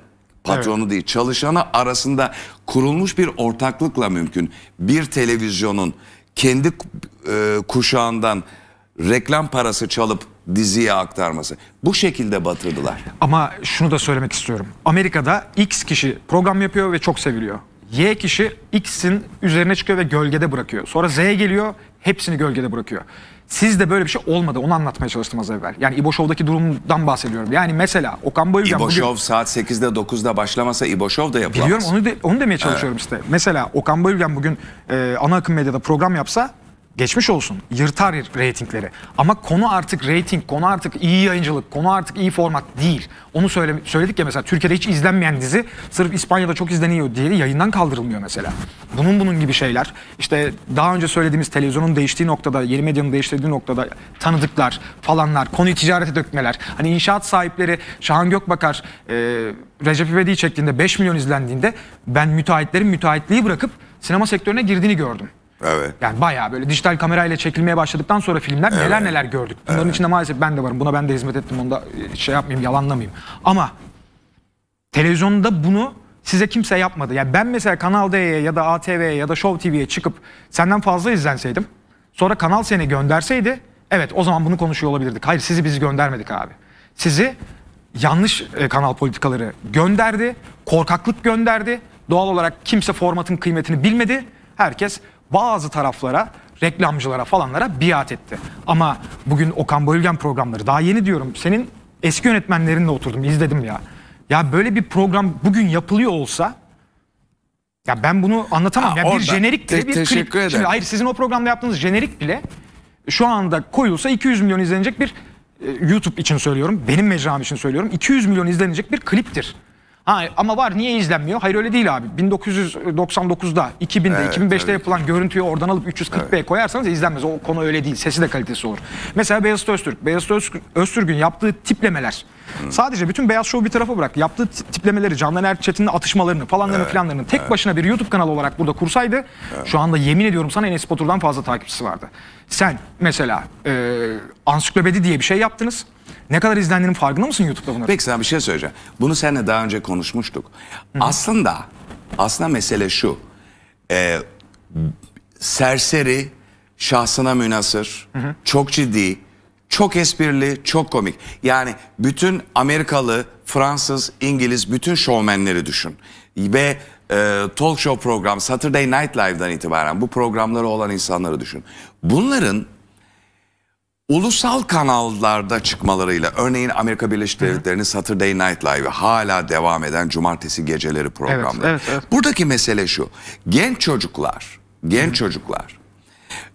patronu evet. değil çalışanı arasında kurulmuş bir ortaklıkla mümkün. Bir televizyonun kendi e, kuşağından reklam parası çalıp diziye aktarması. Bu şekilde batırdılar. Ama şunu da söylemek istiyorum. Amerika'da X kişi program yapıyor ve çok seviliyor. Y kişi X'in üzerine çıkıyor ve gölgede bırakıyor. Sonra Z geliyor hepsini gölgede bırakıyor. Sizde böyle bir şey olmadı. Onu anlatmaya çalıştım az evvel. Yani İbo durumdan bahsediyorum. Yani mesela Okan Bayülgen... İbo bugün... Show saat 8'de 9'da başlamasa İbo da yapılamaz. Biliyorum onu, de, onu demeye çalışıyorum evet. işte. Mesela Okan Bayülgen bugün e, ana akım medyada program yapsa geçmiş olsun yırtar reytingleri. Ama konu artık reyting, konu artık iyi yayıncılık, konu artık iyi format değil. Onu söyle, söyledik ya mesela Türkiye'de hiç izlenmeyen dizi sırf İspanya'da çok izleniyor diye yayından kaldırılmıyor mesela. Bunun bunun gibi şeyler. İşte daha önce söylediğimiz televizyonun değiştiği noktada, yeni medyanın değiştirdiği noktada tanıdıklar falanlar, konuyu ticarete dökmeler. Hani inşaat sahipleri Şahan Gökbakar e, Recep İvedik'i çektiğinde 5 milyon izlendiğinde ben müteahhitlerin müteahhitliği bırakıp sinema sektörüne girdiğini gördüm. Evet. Yani bayağı böyle dijital kamerayla çekilmeye başladıktan sonra filmler evet. neler neler gördük. Bunların evet. içinde maalesef ben de varım. Buna ben de hizmet ettim. Onu da e, şey yapmayayım, yalanlamayayım. Ama televizyonda bunu size kimse yapmadı. Yani ben mesela Kanal D'ye ya da ATV'ye ya da Show TV'ye çıkıp senden fazla izlenseydim sonra kanal seni gönderseydi evet o zaman bunu konuşuyor olabilirdik. Hayır sizi bizi göndermedik abi. Sizi yanlış e, kanal politikaları gönderdi, korkaklık gönderdi. Doğal olarak kimse formatın kıymetini bilmedi. Herkes bazı taraflara reklamcılara falanlara biat etti. Ama bugün Okan Bayülgen programları daha yeni diyorum. Senin eski yönetmenlerinle oturdum izledim ya. Ya böyle bir program bugün yapılıyor olsa ya ben bunu anlatamam. Ha, ya bir jenerik bile Te- bir teşekkür klip. Şimdi hayır sizin o programda yaptığınız jenerik bile şu anda koyulsa 200 milyon izlenecek bir e, YouTube için söylüyorum. Benim mecram için söylüyorum. 200 milyon izlenecek bir kliptir. Ha, ama var niye izlenmiyor? Hayır öyle değil abi. 1999'da, 2000'de, evet, 2005'te evet. yapılan görüntüyü oradan alıp 340 evet. koyarsanız izlenmez. O konu öyle değil. Sesi de kalitesi olur. Mesela Beyazıt Öztürk. Beyazıt Öztürk'ün yaptığı tiplemeler. Sadece bütün beyaz şovu bir tarafa bırak. Yaptığı tiplemeleri, Candan Erçetin'le atışmalarını falanlarını evet. filanlarını tek evet. başına bir YouTube kanalı olarak burada kursaydı evet. şu anda yemin ediyorum sana Enes Batur'dan fazla takipçisi vardı. Sen mesela e, ansiklopedi diye bir şey yaptınız. Ne kadar izlendiğinin farkında mısın YouTube'da bunların? Peki sana bir şey söyleyeceğim. Bunu seninle daha önce konuşmuştuk. Hı. Aslında aslında mesele şu. E, serseri, şahsına münasır, hı hı. çok ciddi, çok esprili, çok komik. Yani bütün Amerikalı, Fransız, İngiliz bütün şovmenleri düşün. Ve e, talk show program Saturday Night Live'dan itibaren bu programları olan insanları düşün. Bunların ulusal kanallarda çıkmalarıyla örneğin Amerika Birleşik Devletleri'nin Saturday Night Live hala devam eden cumartesi geceleri programları. Evet, evet, evet. Buradaki mesele şu. Genç çocuklar, genç Hı. çocuklar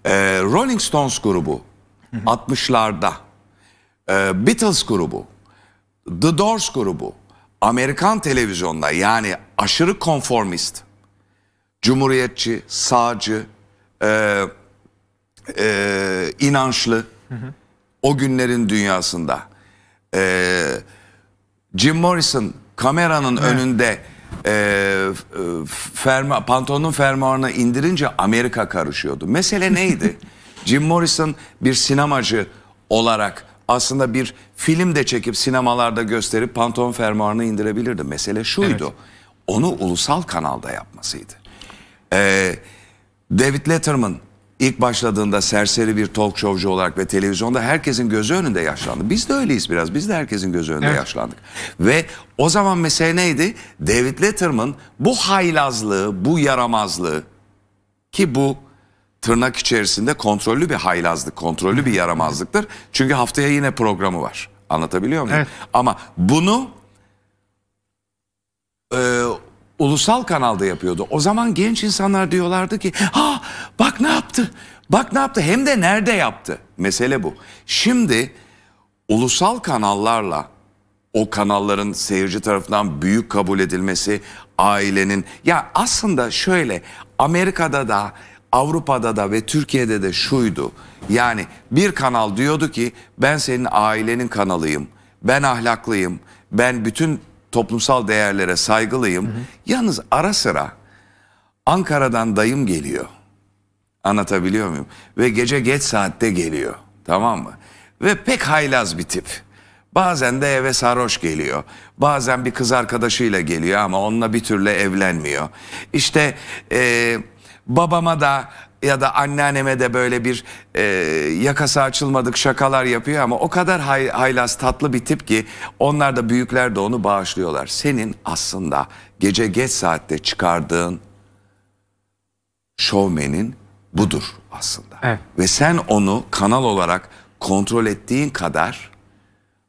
e, Rolling Stones grubu 60'larda e, ee, Beatles grubu, The Doors grubu Amerikan televizyonda yani aşırı konformist, cumhuriyetçi, sağcı, e, e, inançlı o günlerin dünyasında e, Jim Morrison kameranın evet. önünde e, e ferma, pantolonun fermuarını indirince Amerika karışıyordu. Mesele neydi? Jim Morrison bir sinemacı olarak aslında bir film de çekip sinemalarda gösterip Pantone fermuarını indirebilirdi. Mesele şuydu. Evet. Onu ulusal kanalda yapmasıydı. Ee, David Letterman ilk başladığında serseri bir talk showcu olarak ve televizyonda herkesin gözü önünde yaşlandı. Biz de öyleyiz biraz. Biz de herkesin gözü önünde evet. yaşlandık. Ve o zaman mesele neydi? David Letterman bu haylazlığı, bu yaramazlığı ki bu tırnak içerisinde kontrollü bir haylazlık, kontrollü bir yaramazlıktır. Çünkü haftaya yine programı var. Anlatabiliyor muyum? Evet. Ama bunu e, ulusal kanalda yapıyordu. O zaman genç insanlar diyorlardı ki ha bak ne yaptı, bak ne yaptı hem de nerede yaptı. Mesele bu. Şimdi ulusal kanallarla o kanalların seyirci tarafından büyük kabul edilmesi, ailenin ya aslında şöyle Amerika'da da Avrupa'da da ve Türkiye'de de şuydu. Yani bir kanal diyordu ki ben senin ailenin kanalıyım. Ben ahlaklıyım. Ben bütün toplumsal değerlere saygılıyım. Hı hı. Yalnız ara sıra Ankara'dan dayım geliyor. Anlatabiliyor muyum? Ve gece geç saatte geliyor. Tamam mı? Ve pek haylaz bir tip. Bazen de eve sarhoş geliyor. Bazen bir kız arkadaşıyla geliyor ama onunla bir türlü evlenmiyor. İşte eee babama da ya da anneanneme de böyle bir e, yakası açılmadık şakalar yapıyor ama o kadar hay, haylaz tatlı bir tip ki onlar da büyükler de onu bağışlıyorlar. Senin aslında gece geç saatte çıkardığın şovmenin budur aslında. Evet. Ve sen onu kanal olarak kontrol ettiğin kadar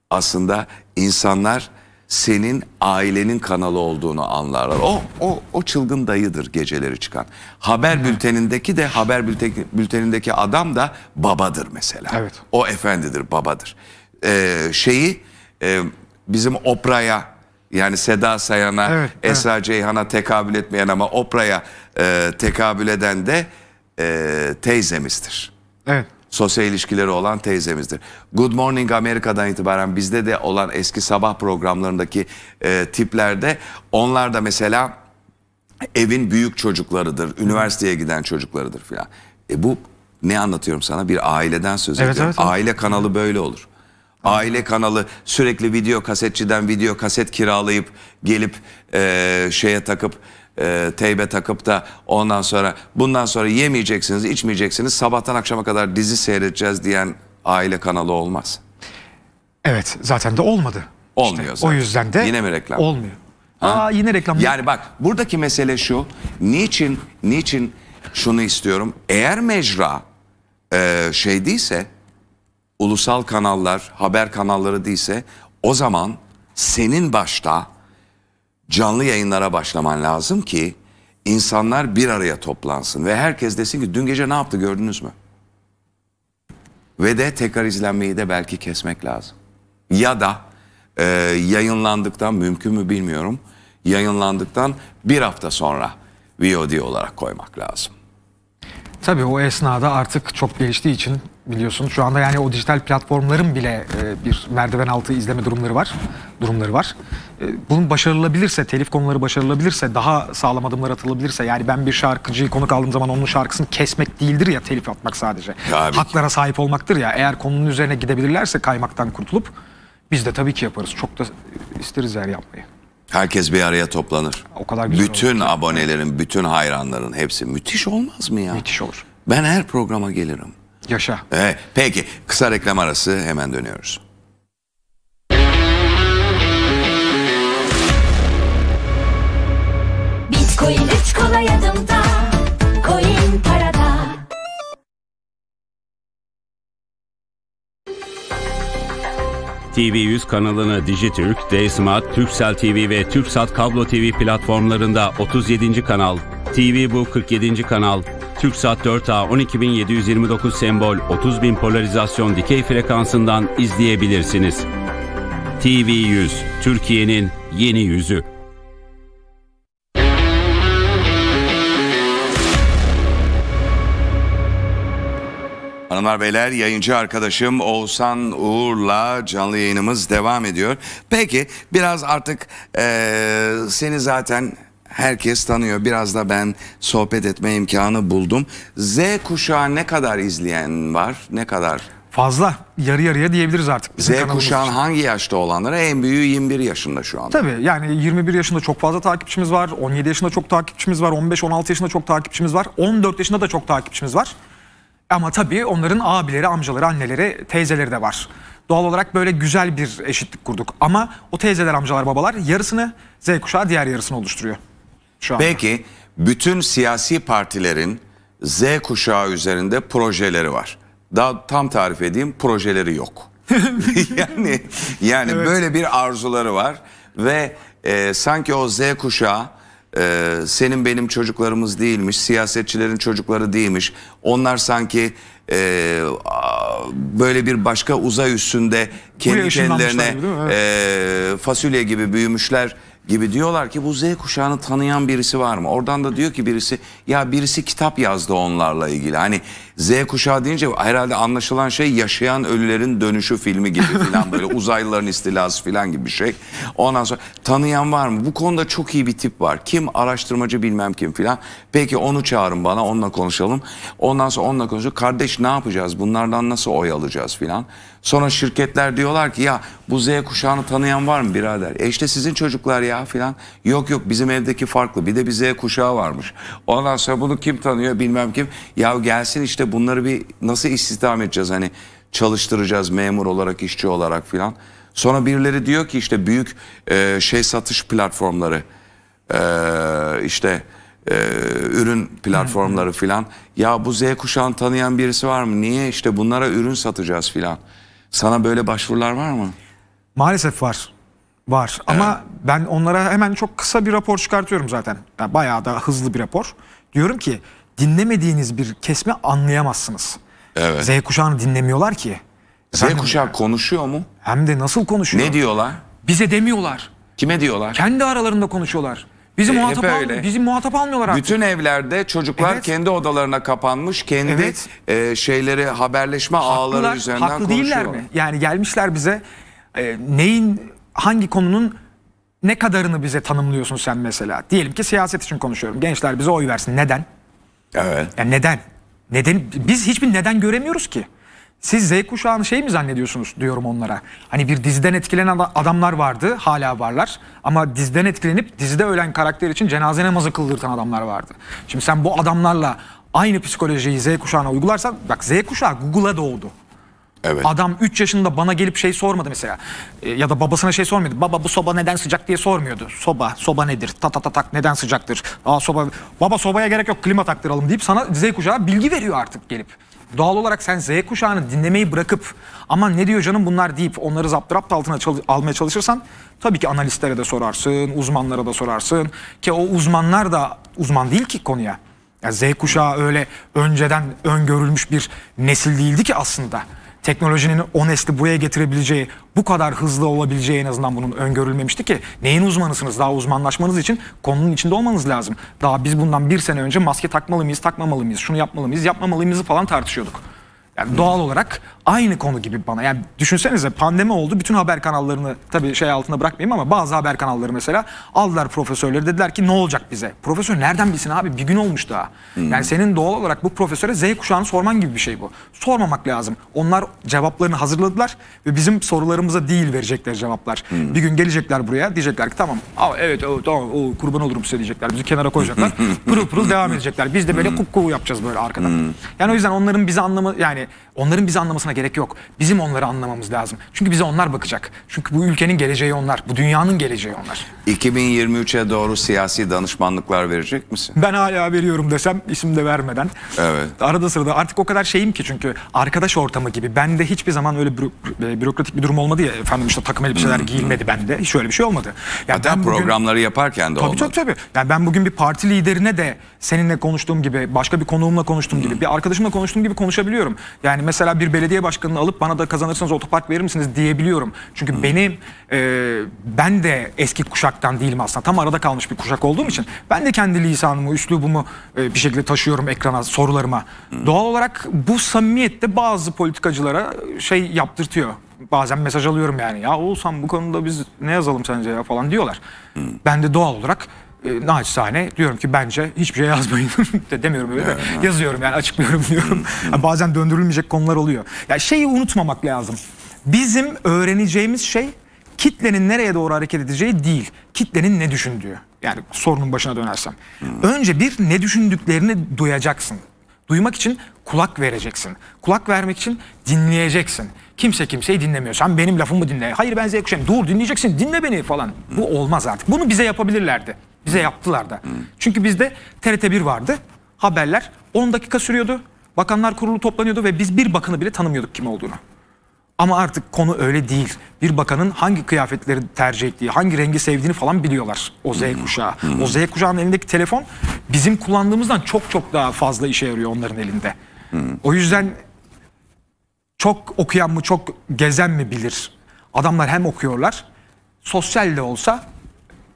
aslında insanlar senin ailenin kanalı olduğunu anlarlar. O, o, o çılgın dayıdır geceleri çıkan. Haber bültenindeki de haber bültenindeki adam da babadır mesela. Evet. O efendidir, babadır. Ee, şeyi e, bizim Oprah'ya yani Seda Sayan'a, evet, Esra evet. Ceyhan'a tekabül etmeyen ama Oprah'ya e, tekabül eden de e, teyzemizdir. Evet sosyal ilişkileri olan teyzemizdir. Good Morning Amerika'dan itibaren bizde de olan eski sabah programlarındaki e, tiplerde onlar da mesela evin büyük çocuklarıdır, üniversiteye giden çocuklarıdır filan. E bu ne anlatıyorum sana? Bir aileden söz evet, ediyorum. Evet, Aile kanalı böyle olur. Aile kanalı sürekli video kasetçiden video kaset kiralayıp gelip e, şeye takıp e, teybe takıp da ondan sonra bundan sonra yemeyeceksiniz, içmeyeceksiniz, sabahtan akşama kadar dizi seyredeceğiz diyen aile kanalı olmaz. Evet zaten de olmadı. Olmuyor işte, zaten. O yüzden de Yine mi reklam? olmuyor. Ha? Aa yine reklam. Yani bak buradaki mesele şu. Niçin niçin şunu istiyorum. Eğer mecra e, şey değilse ulusal kanallar, haber kanalları değilse o zaman senin başta canlı yayınlara başlaman lazım ki insanlar bir araya toplansın ve herkes desin ki dün gece ne yaptı gördünüz mü? Ve de tekrar izlenmeyi de belki kesmek lazım. Ya da e, yayınlandıktan mümkün mü bilmiyorum yayınlandıktan bir hafta sonra VOD olarak koymak lazım. Tabii o esnada artık çok geliştiği için biliyorsun. Şu anda yani o dijital platformların bile e, bir merdiven altı izleme durumları var. Durumları var. E, bunun başarılabilirse, telif konuları başarılabilirse, daha sağlam adımlar atılabilirse yani ben bir şarkıcıyı konuk aldığım zaman onun şarkısını kesmek değildir ya telif atmak sadece. Tabii. Haklara sahip olmaktır ya. Eğer konunun üzerine gidebilirlerse kaymaktan kurtulup biz de tabii ki yaparız. Çok da isteriz yani yapmayı. Herkes bir araya toplanır. O kadar güzel Bütün olur. abonelerin, bütün hayranların hepsi müthiş olmaz mı ya? Müthiş olur. Ben her programa gelirim. Yaşa. Ee, peki kısa reklam arası hemen dönüyoruz. Bitcoin 3 kolay adımda, coin parada. TV100 kanalını Dijitürk, D-Smart, Turkcell TV ve Turksat Kablo TV platformlarında 37. kanal, TV Bu 47. kanal, TürkSat 4A 12729 sembol 30 bin polarizasyon dikey frekansından izleyebilirsiniz. TV100, Türkiye'nin yeni yüzü. Hanımlar beyler yayıncı arkadaşım Oğuzhan Uğur'la canlı yayınımız devam ediyor. Peki biraz artık e, seni zaten herkes tanıyor. Biraz da ben sohbet etme imkanı buldum. Z kuşağı ne kadar izleyen var? Ne kadar? Fazla. Yarı yarıya diyebiliriz artık. Z kuşağın için. hangi yaşta olanlara? En büyüğü 21 yaşında şu anda. Tabii yani 21 yaşında çok fazla takipçimiz var. 17 yaşında çok takipçimiz var. 15-16 yaşında çok takipçimiz var. 14 yaşında da çok takipçimiz var. Ama tabii onların abileri, amcaları, anneleri, teyzeleri de var. Doğal olarak böyle güzel bir eşitlik kurduk. Ama o teyzeler, amcalar, babalar yarısını Z kuşağı diğer yarısını oluşturuyor. Şu anda. Belki bütün siyasi partilerin Z kuşağı üzerinde projeleri var. Daha tam tarif edeyim projeleri yok. yani yani evet. böyle bir arzuları var ve e, sanki o Z kuşağı e, senin benim çocuklarımız değilmiş, siyasetçilerin çocukları değilmiş. Onlar sanki e, böyle bir başka uzay üstünde kendi kendilerine evet. e, fasulye gibi büyümüşler gibi diyorlar ki bu Z kuşağını tanıyan birisi var mı? Oradan da diyor ki birisi ya birisi kitap yazdı onlarla ilgili. Hani Z kuşağı deyince herhalde anlaşılan şey yaşayan ölülerin dönüşü filmi gibi falan böyle uzaylıların istilası falan gibi bir şey. Ondan sonra tanıyan var mı? Bu konuda çok iyi bir tip var. Kim? Araştırmacı bilmem kim filan. Peki onu çağırın bana onunla konuşalım. Ondan sonra onunla konuşalım. Kardeş ne yapacağız? Bunlardan nasıl oy alacağız filan. Sonra şirketler diyorlar ki ya bu Z kuşağını tanıyan var mı birader? E işte sizin çocuklar ya filan. Yok yok bizim evdeki farklı. Bir de bir Z kuşağı varmış. Ondan sonra bunu kim tanıyor bilmem kim. Ya gelsin işte bunları bir nasıl istihdam edeceğiz hani çalıştıracağız memur olarak işçi olarak filan. Sonra birileri diyor ki işte büyük e, şey satış platformları e, işte e, ürün platformları filan. Ya bu Z kuşağını tanıyan birisi var mı? Niye işte bunlara ürün satacağız filan. Sana böyle başvurular var mı? Maalesef var. Var evet. ama ben onlara hemen çok kısa bir rapor çıkartıyorum zaten. Yani bayağı da hızlı bir rapor. Diyorum ki dinlemediğiniz bir kesme anlayamazsınız. Evet. Z kuşağını dinlemiyorlar ki. Z Zaten kuşağı konuşuyor mu? Hem de nasıl konuşuyor? Ne diyorlar? Bize demiyorlar. Kime diyorlar? Kendi aralarında konuşuyorlar. Bizim e, muhatap, al, bizi muhatap almıyorlar artık. Bütün evlerde çocuklar evet. kendi odalarına kapanmış. Kendi evet. e, şeyleri haberleşme Haklılar, ağları üzerinden haklı konuşuyorlar. Haklı değiller mi? Yani gelmişler bize e, neyin hangi konunun ne kadarını bize tanımlıyorsun sen mesela? Diyelim ki siyaset için konuşuyorum. Gençler bize oy versin. Neden? Evet. Yani neden? Neden? Biz hiçbir neden göremiyoruz ki. Siz Z kuşağını şey mi zannediyorsunuz diyorum onlara. Hani bir diziden etkilenen adamlar vardı hala varlar. Ama diziden etkilenip dizide ölen karakter için cenaze namazı kıldırtan adamlar vardı. Şimdi sen bu adamlarla aynı psikolojiyi Z kuşağına uygularsan bak Z kuşağı Google'a doğdu. Evet. Adam 3 yaşında bana gelip şey sormadı mesela. E, ya da babasına şey sormuyordu. Baba bu soba neden sıcak diye sormuyordu. Soba, soba nedir? Ta ta ta tak neden sıcaktır? Aa soba. Baba sobaya gerek yok klima taktıralım deyip sana Z kuşağı bilgi veriyor artık gelip doğal olarak sen Z kuşağını dinlemeyi bırakıp ama ne diyor canım bunlar deyip onları zaptırapt altına çal almaya çalışırsan tabii ki analistlere de sorarsın, uzmanlara da sorarsın ki o uzmanlar da uzman değil ki konuya. Ya Z kuşağı öyle önceden öngörülmüş bir nesil değildi ki aslında teknolojinin o nesli buraya getirebileceği, bu kadar hızlı olabileceği en azından bunun öngörülmemişti ki. Neyin uzmanısınız? Daha uzmanlaşmanız için konunun içinde olmanız lazım. Daha biz bundan bir sene önce maske takmalı mıyız, takmamalı mıyız, şunu yapmalı mıyız, yapmamalı mıyız falan tartışıyorduk. Yani doğal olarak aynı konu gibi bana. Yani düşünsenize pandemi oldu. Bütün haber kanallarını tabii şey altında bırakmayayım ama bazı haber kanalları mesela aldılar profesörleri dediler ki ne olacak bize? Profesör nereden bilsin abi? Bir gün olmuş daha. Hmm. Yani senin doğal olarak bu profesöre Z kuşağını sorman gibi bir şey bu. Sormamak lazım. Onlar cevaplarını hazırladılar ve bizim sorularımıza değil verecekler cevaplar. Hmm. Bir gün gelecekler buraya diyecekler ki tamam evet o, tamam o, kurban olurum size diyecekler. Bizi kenara koyacaklar. Hmm. pırıl pırıl devam edecekler. Biz de böyle hmm. kupkuvu yapacağız böyle arkadan. Hmm. Yani o yüzden onların bizi anlamı yani onların bizi anlamasına anlatmana gerek yok. Bizim onları anlamamız lazım. Çünkü bize onlar bakacak. Çünkü bu ülkenin geleceği onlar. Bu dünyanın geleceği onlar. 2023'e doğru siyasi danışmanlıklar verecek misin? Ben hala veriyorum desem isim de vermeden. Evet. Arada sırada artık o kadar şeyim ki çünkü arkadaş ortamı gibi. Bende hiçbir zaman öyle e, bürokratik bir durum olmadı ya. Efendim işte takım elbiseler hmm. giyilmedi bende. Hiç öyle bir şey olmadı. Yani Hatta bugün... programları yaparken de tabii, olmadı. Tabii tabii. Yani ben bugün bir parti liderine de seninle konuştuğum gibi, başka bir konuğumla konuştuğum gibi, bir arkadaşımla konuştuğum gibi konuşabiliyorum. Yani mesela bir belediye başkanını alıp bana da kazanırsanız otopark verir misiniz diyebiliyorum. Çünkü hmm. benim e, ben de eski kuşaktan değilim aslında. Tam arada kalmış bir kuşak olduğum için ben de kendi lisanımı, üslubumu e, bir şekilde taşıyorum ekrana, sorularıma. Hmm. Doğal olarak bu samimiyette bazı politikacılara şey yaptırtıyor bazen mesaj alıyorum yani ya olsam bu konuda biz ne yazalım sence ya falan diyorlar. Hmm. Ben de doğal olarak e, naçizane diyorum ki bence hiçbir şey yazmayın de demiyorum öyle de yazıyorum yani açıklıyorum diyorum. Hmm. yani bazen döndürülmeyecek konular oluyor. Yani şeyi unutmamak lazım. Bizim öğreneceğimiz şey kitlenin nereye doğru hareket edeceği değil. Kitlenin ne düşündüğü. Yani sorunun başına dönersem. Hmm. Önce bir ne düşündüklerini duyacaksın. Duymak için kulak vereceksin. Kulak vermek için dinleyeceksin. Kimse kimseyi dinlemiyor. Sen benim lafımı dinle. Hayır ben Z kuşağım. Dur dinleyeceksin. Dinle beni falan. Bu hmm. olmaz artık. Bunu bize yapabilirlerdi. Bize yaptılar da. Çünkü bizde TRT1 vardı. Haberler 10 dakika sürüyordu. Bakanlar kurulu toplanıyordu ve biz bir bakanı bile tanımıyorduk kim olduğunu. Ama artık konu öyle değil. Bir bakanın hangi kıyafetleri tercih ettiği, hangi rengi sevdiğini falan biliyorlar o Z hmm. kuşağı. Hmm. O Z kuşağının elindeki telefon bizim kullandığımızdan çok çok daha fazla işe yarıyor onların elinde. Hmm. O yüzden çok okuyan mı çok gezen mi bilir. Adamlar hem okuyorlar sosyal de olsa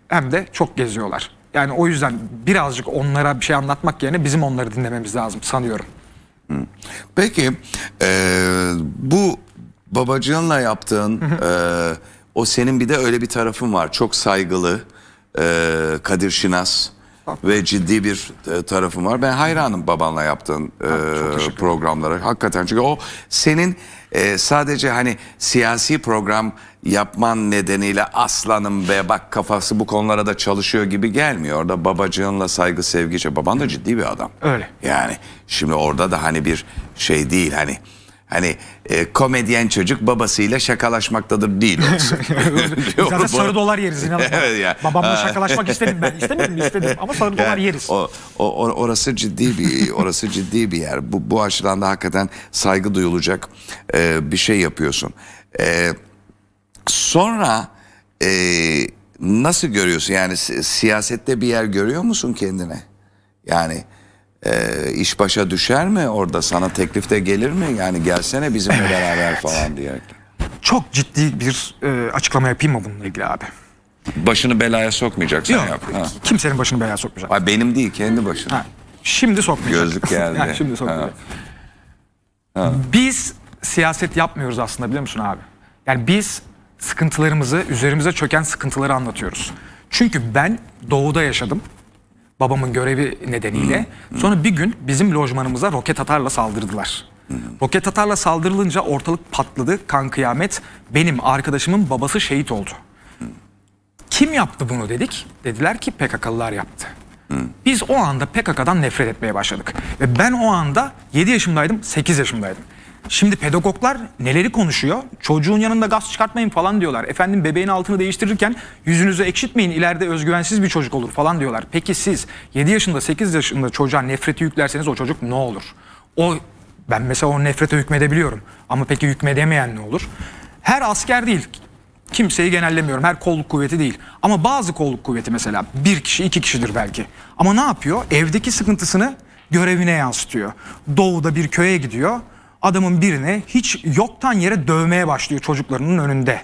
hem de çok geziyorlar. Yani o yüzden birazcık onlara bir şey anlatmak yerine bizim onları dinlememiz lazım sanıyorum. Peki e, bu babacığınla yaptığın e, o senin bir de öyle bir tarafın var. Çok saygılı e, Kadir Şinas ve ciddi bir e, tarafım var. Ben hayranım babanla yaptığın e, programlara. Hakikaten çünkü o senin e, sadece hani siyasi program yapman nedeniyle aslanım ve bak kafası bu konulara da çalışıyor gibi gelmiyor. Orada babacığınla saygı sevgice şey, baban da ciddi bir adam. Öyle. Yani şimdi orada da hani bir şey değil hani Hani e, komedyen çocuk babasıyla şakalaşmaktadır değil olsun. Zaten sarı dolar yeriz inanın. evet ya. Babamla şakalaşmak istedim ben. İstemedim istedim ama sarı dolar yeriz. O, o, orası ciddi bir orası ciddi bir yer. Bu, bu açıdan da hakikaten saygı duyulacak e, bir şey yapıyorsun. E, sonra e, nasıl görüyorsun? Yani siyasette bir yer görüyor musun kendine? Yani e, iş başa düşer mi orada sana teklif de gelir mi yani gelsene bizimle evet. beraber falan diyerek. Çok ciddi bir e, açıklama yapayım mı bununla ilgili abi? Başını belaya sokmayacaksın Yok, yap. Kimsenin başını belaya sokmayacak. Ha, benim değil kendi başına. Ha. Şimdi sokmayacak. Gözlük geldi. yani şimdi sokmayacak. Ha. Ha. Biz siyaset yapmıyoruz aslında biliyor musun abi? Yani biz sıkıntılarımızı, üzerimize çöken sıkıntıları anlatıyoruz. Çünkü ben doğuda yaşadım babamın görevi nedeniyle. Hmm. Sonra bir gün bizim lojmanımıza roket atarla saldırdılar. Hmm. Roket atarla saldırılınca ortalık patladı, kan kıyamet. Benim arkadaşımın babası şehit oldu. Hmm. Kim yaptı bunu dedik? Dediler ki PKK'lılar yaptı. Biz o anda PKK'dan nefret etmeye başladık. Ve ben o anda 7 yaşımdaydım, 8 yaşımdaydım. Şimdi pedagoglar neleri konuşuyor? Çocuğun yanında gaz çıkartmayın falan diyorlar. Efendim bebeğin altını değiştirirken yüzünüzü ekşitmeyin ileride özgüvensiz bir çocuk olur falan diyorlar. Peki siz 7 yaşında 8 yaşında çocuğa nefreti yüklerseniz o çocuk ne olur? O ben mesela onu nefrete hükmedebiliyorum. Ama peki hükmedemeyen ne olur? Her asker değil. Kimseyi genellemiyorum. Her kolluk kuvveti değil. Ama bazı kolluk kuvveti mesela bir kişi iki kişidir belki. Ama ne yapıyor? Evdeki sıkıntısını görevine yansıtıyor. Doğuda bir köye gidiyor adamın birini hiç yoktan yere dövmeye başlıyor çocuklarının önünde.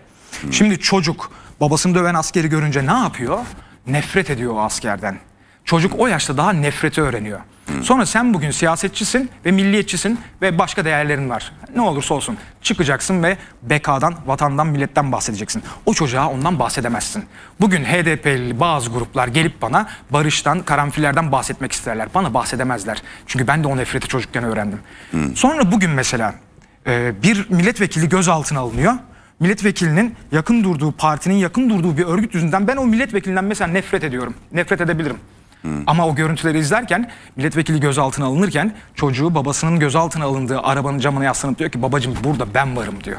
Şimdi çocuk babasını döven askeri görünce ne yapıyor? Nefret ediyor o askerden. Çocuk o yaşta daha nefreti öğreniyor. Sonra sen bugün siyasetçisin ve milliyetçisin ve başka değerlerin var. Ne olursa olsun çıkacaksın ve BK'dan, vatandan, milletten bahsedeceksin. O çocuğa ondan bahsedemezsin. Bugün HDP'li bazı gruplar gelip bana barıştan, karanfillerden bahsetmek isterler. Bana bahsedemezler. Çünkü ben de o nefreti çocukken öğrendim. Sonra bugün mesela e, bir milletvekili gözaltına alınıyor milletvekilinin yakın durduğu partinin yakın durduğu bir örgüt yüzünden ben o milletvekilinden mesela nefret ediyorum. Nefret edebilirim. Hı. Ama o görüntüleri izlerken milletvekili gözaltına alınırken çocuğu babasının gözaltına alındığı arabanın camına yaslanıp diyor ki babacım burada ben varım diyor.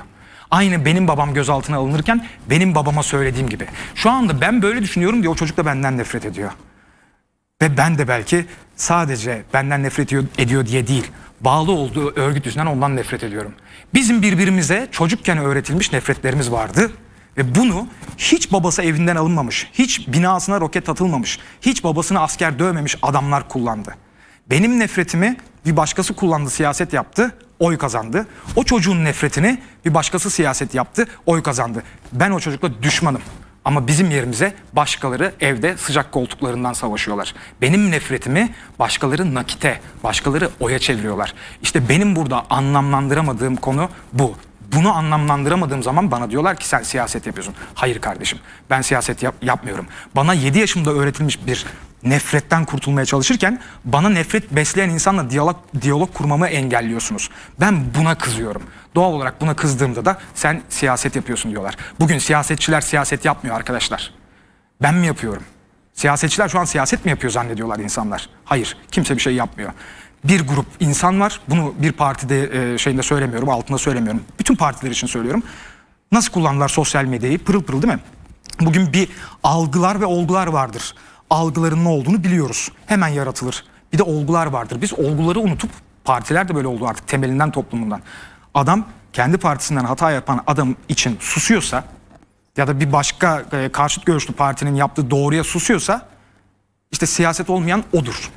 Aynı benim babam gözaltına alınırken benim babama söylediğim gibi. Şu anda ben böyle düşünüyorum diye o çocuk da benden nefret ediyor. Ve ben de belki sadece benden nefret ediyor diye değil, bağlı olduğu örgüt yüzünden ondan nefret ediyorum. Bizim birbirimize çocukken öğretilmiş nefretlerimiz vardı. Ve bunu hiç babası evinden alınmamış, hiç binasına roket atılmamış, hiç babasını asker dövmemiş adamlar kullandı. Benim nefretimi bir başkası kullandı, siyaset yaptı, oy kazandı. O çocuğun nefretini bir başkası siyaset yaptı, oy kazandı. Ben o çocukla düşmanım. Ama bizim yerimize başkaları evde sıcak koltuklarından savaşıyorlar. Benim nefretimi başkaları nakite, başkaları oya çeviriyorlar. İşte benim burada anlamlandıramadığım konu bu. Bunu anlamlandıramadığım zaman bana diyorlar ki sen siyaset yapıyorsun. Hayır kardeşim ben siyaset yap yapmıyorum. Bana 7 yaşımda öğretilmiş bir nefretten kurtulmaya çalışırken bana nefret besleyen insanla diyalog, diyalog kurmamı engelliyorsunuz. Ben buna kızıyorum. Doğal olarak buna kızdığımda da sen siyaset yapıyorsun diyorlar. Bugün siyasetçiler siyaset yapmıyor arkadaşlar. Ben mi yapıyorum? Siyasetçiler şu an siyaset mi yapıyor zannediyorlar insanlar. Hayır kimse bir şey yapmıyor bir grup insan var. Bunu bir partide e, şeyinde söylemiyorum, altında söylemiyorum. Bütün partiler için söylüyorum. Nasıl kullandılar sosyal medyayı? Pırıl pırıl değil mi? Bugün bir algılar ve olgular vardır. Algıların ne olduğunu biliyoruz. Hemen yaratılır. Bir de olgular vardır. Biz olguları unutup partiler de böyle oldu artık temelinden toplumundan. Adam kendi partisinden hata yapan adam için susuyorsa ya da bir başka e, karşıt görüşlü partinin yaptığı doğruya susuyorsa işte siyaset olmayan odur.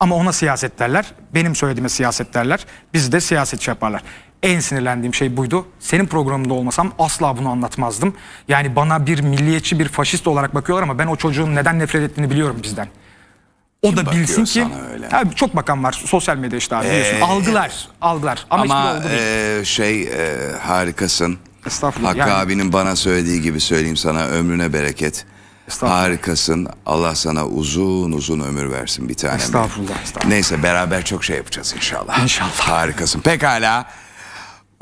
Ama ona siyaset derler. Benim söylediğime siyaset derler. biz de siyasetçi şey yaparlar. En sinirlendiğim şey buydu. Senin programında olmasam asla bunu anlatmazdım. Yani bana bir milliyetçi, bir faşist olarak bakıyorlar ama ben o çocuğun neden nefret ettiğini biliyorum bizden. O Kim da bilsin ki öyle? Abi çok bakan var sosyal medya işte abi ee, biliyorsun. Algılar, algılar. Ama, ama e, şey e, harikasın. Estağfurullah. Hakkı yani. abinin bana söylediği gibi söyleyeyim sana ömrüne bereket. Harikasın. Allah sana uzun uzun ömür versin bir tanem. Estağfurullah, estağfurullah. Neyse beraber çok şey yapacağız inşallah. İnşallah. Harikasın. Pekala.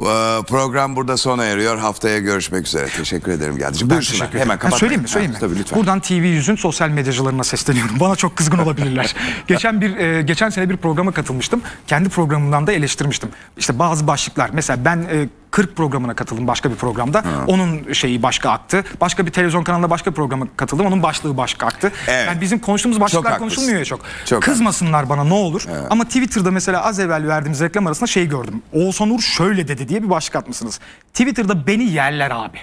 Ee, program burada sona eriyor. Haftaya görüşmek üzere. Teşekkür ederim geldiğiniz için. Buyursunlar. Hemen kapatın. Söyleyeyim mi? Söyleyeyim mi? Tabii lütfen. Buradan TV yüzün sosyal medyacılarına sesleniyorum. Bana çok kızgın olabilirler. geçen bir e, geçen sene bir programa katılmıştım. Kendi programımdan da eleştirmiştim. İşte bazı başlıklar. Mesela ben e, 40 programına katıldım başka bir programda. Ha. Onun şeyi başka aktı. Başka bir televizyon kanalında başka bir programa katıldım. Onun başlığı başka aktı. Evet. Yani bizim konuştuğumuz başlıklar çok konuşulmuyor ya çok. çok Kızmasınlar haklısın. bana ne olur. Evet. Ama Twitter'da mesela az evvel verdiğimiz reklam arasında şey gördüm. Oğuzhan Uğur şöyle dedi diye bir başlık atmışsınız. Twitter'da beni yerler abi.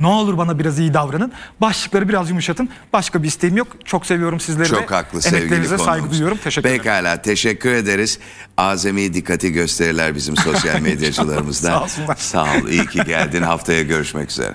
Ne olur bana biraz iyi davranın. Başlıkları biraz yumuşatın. Başka bir isteğim yok. Çok seviyorum sizleri Çok haklı sevgili konuğumuz. saygı duyuyorum. Teşekkür ederim. Pekala teşekkür ederiz. Azami dikkati gösterirler bizim sosyal medyacılarımızdan. Sağ olsunlar. Sağ ol. İyi ki geldin. Haftaya görüşmek üzere.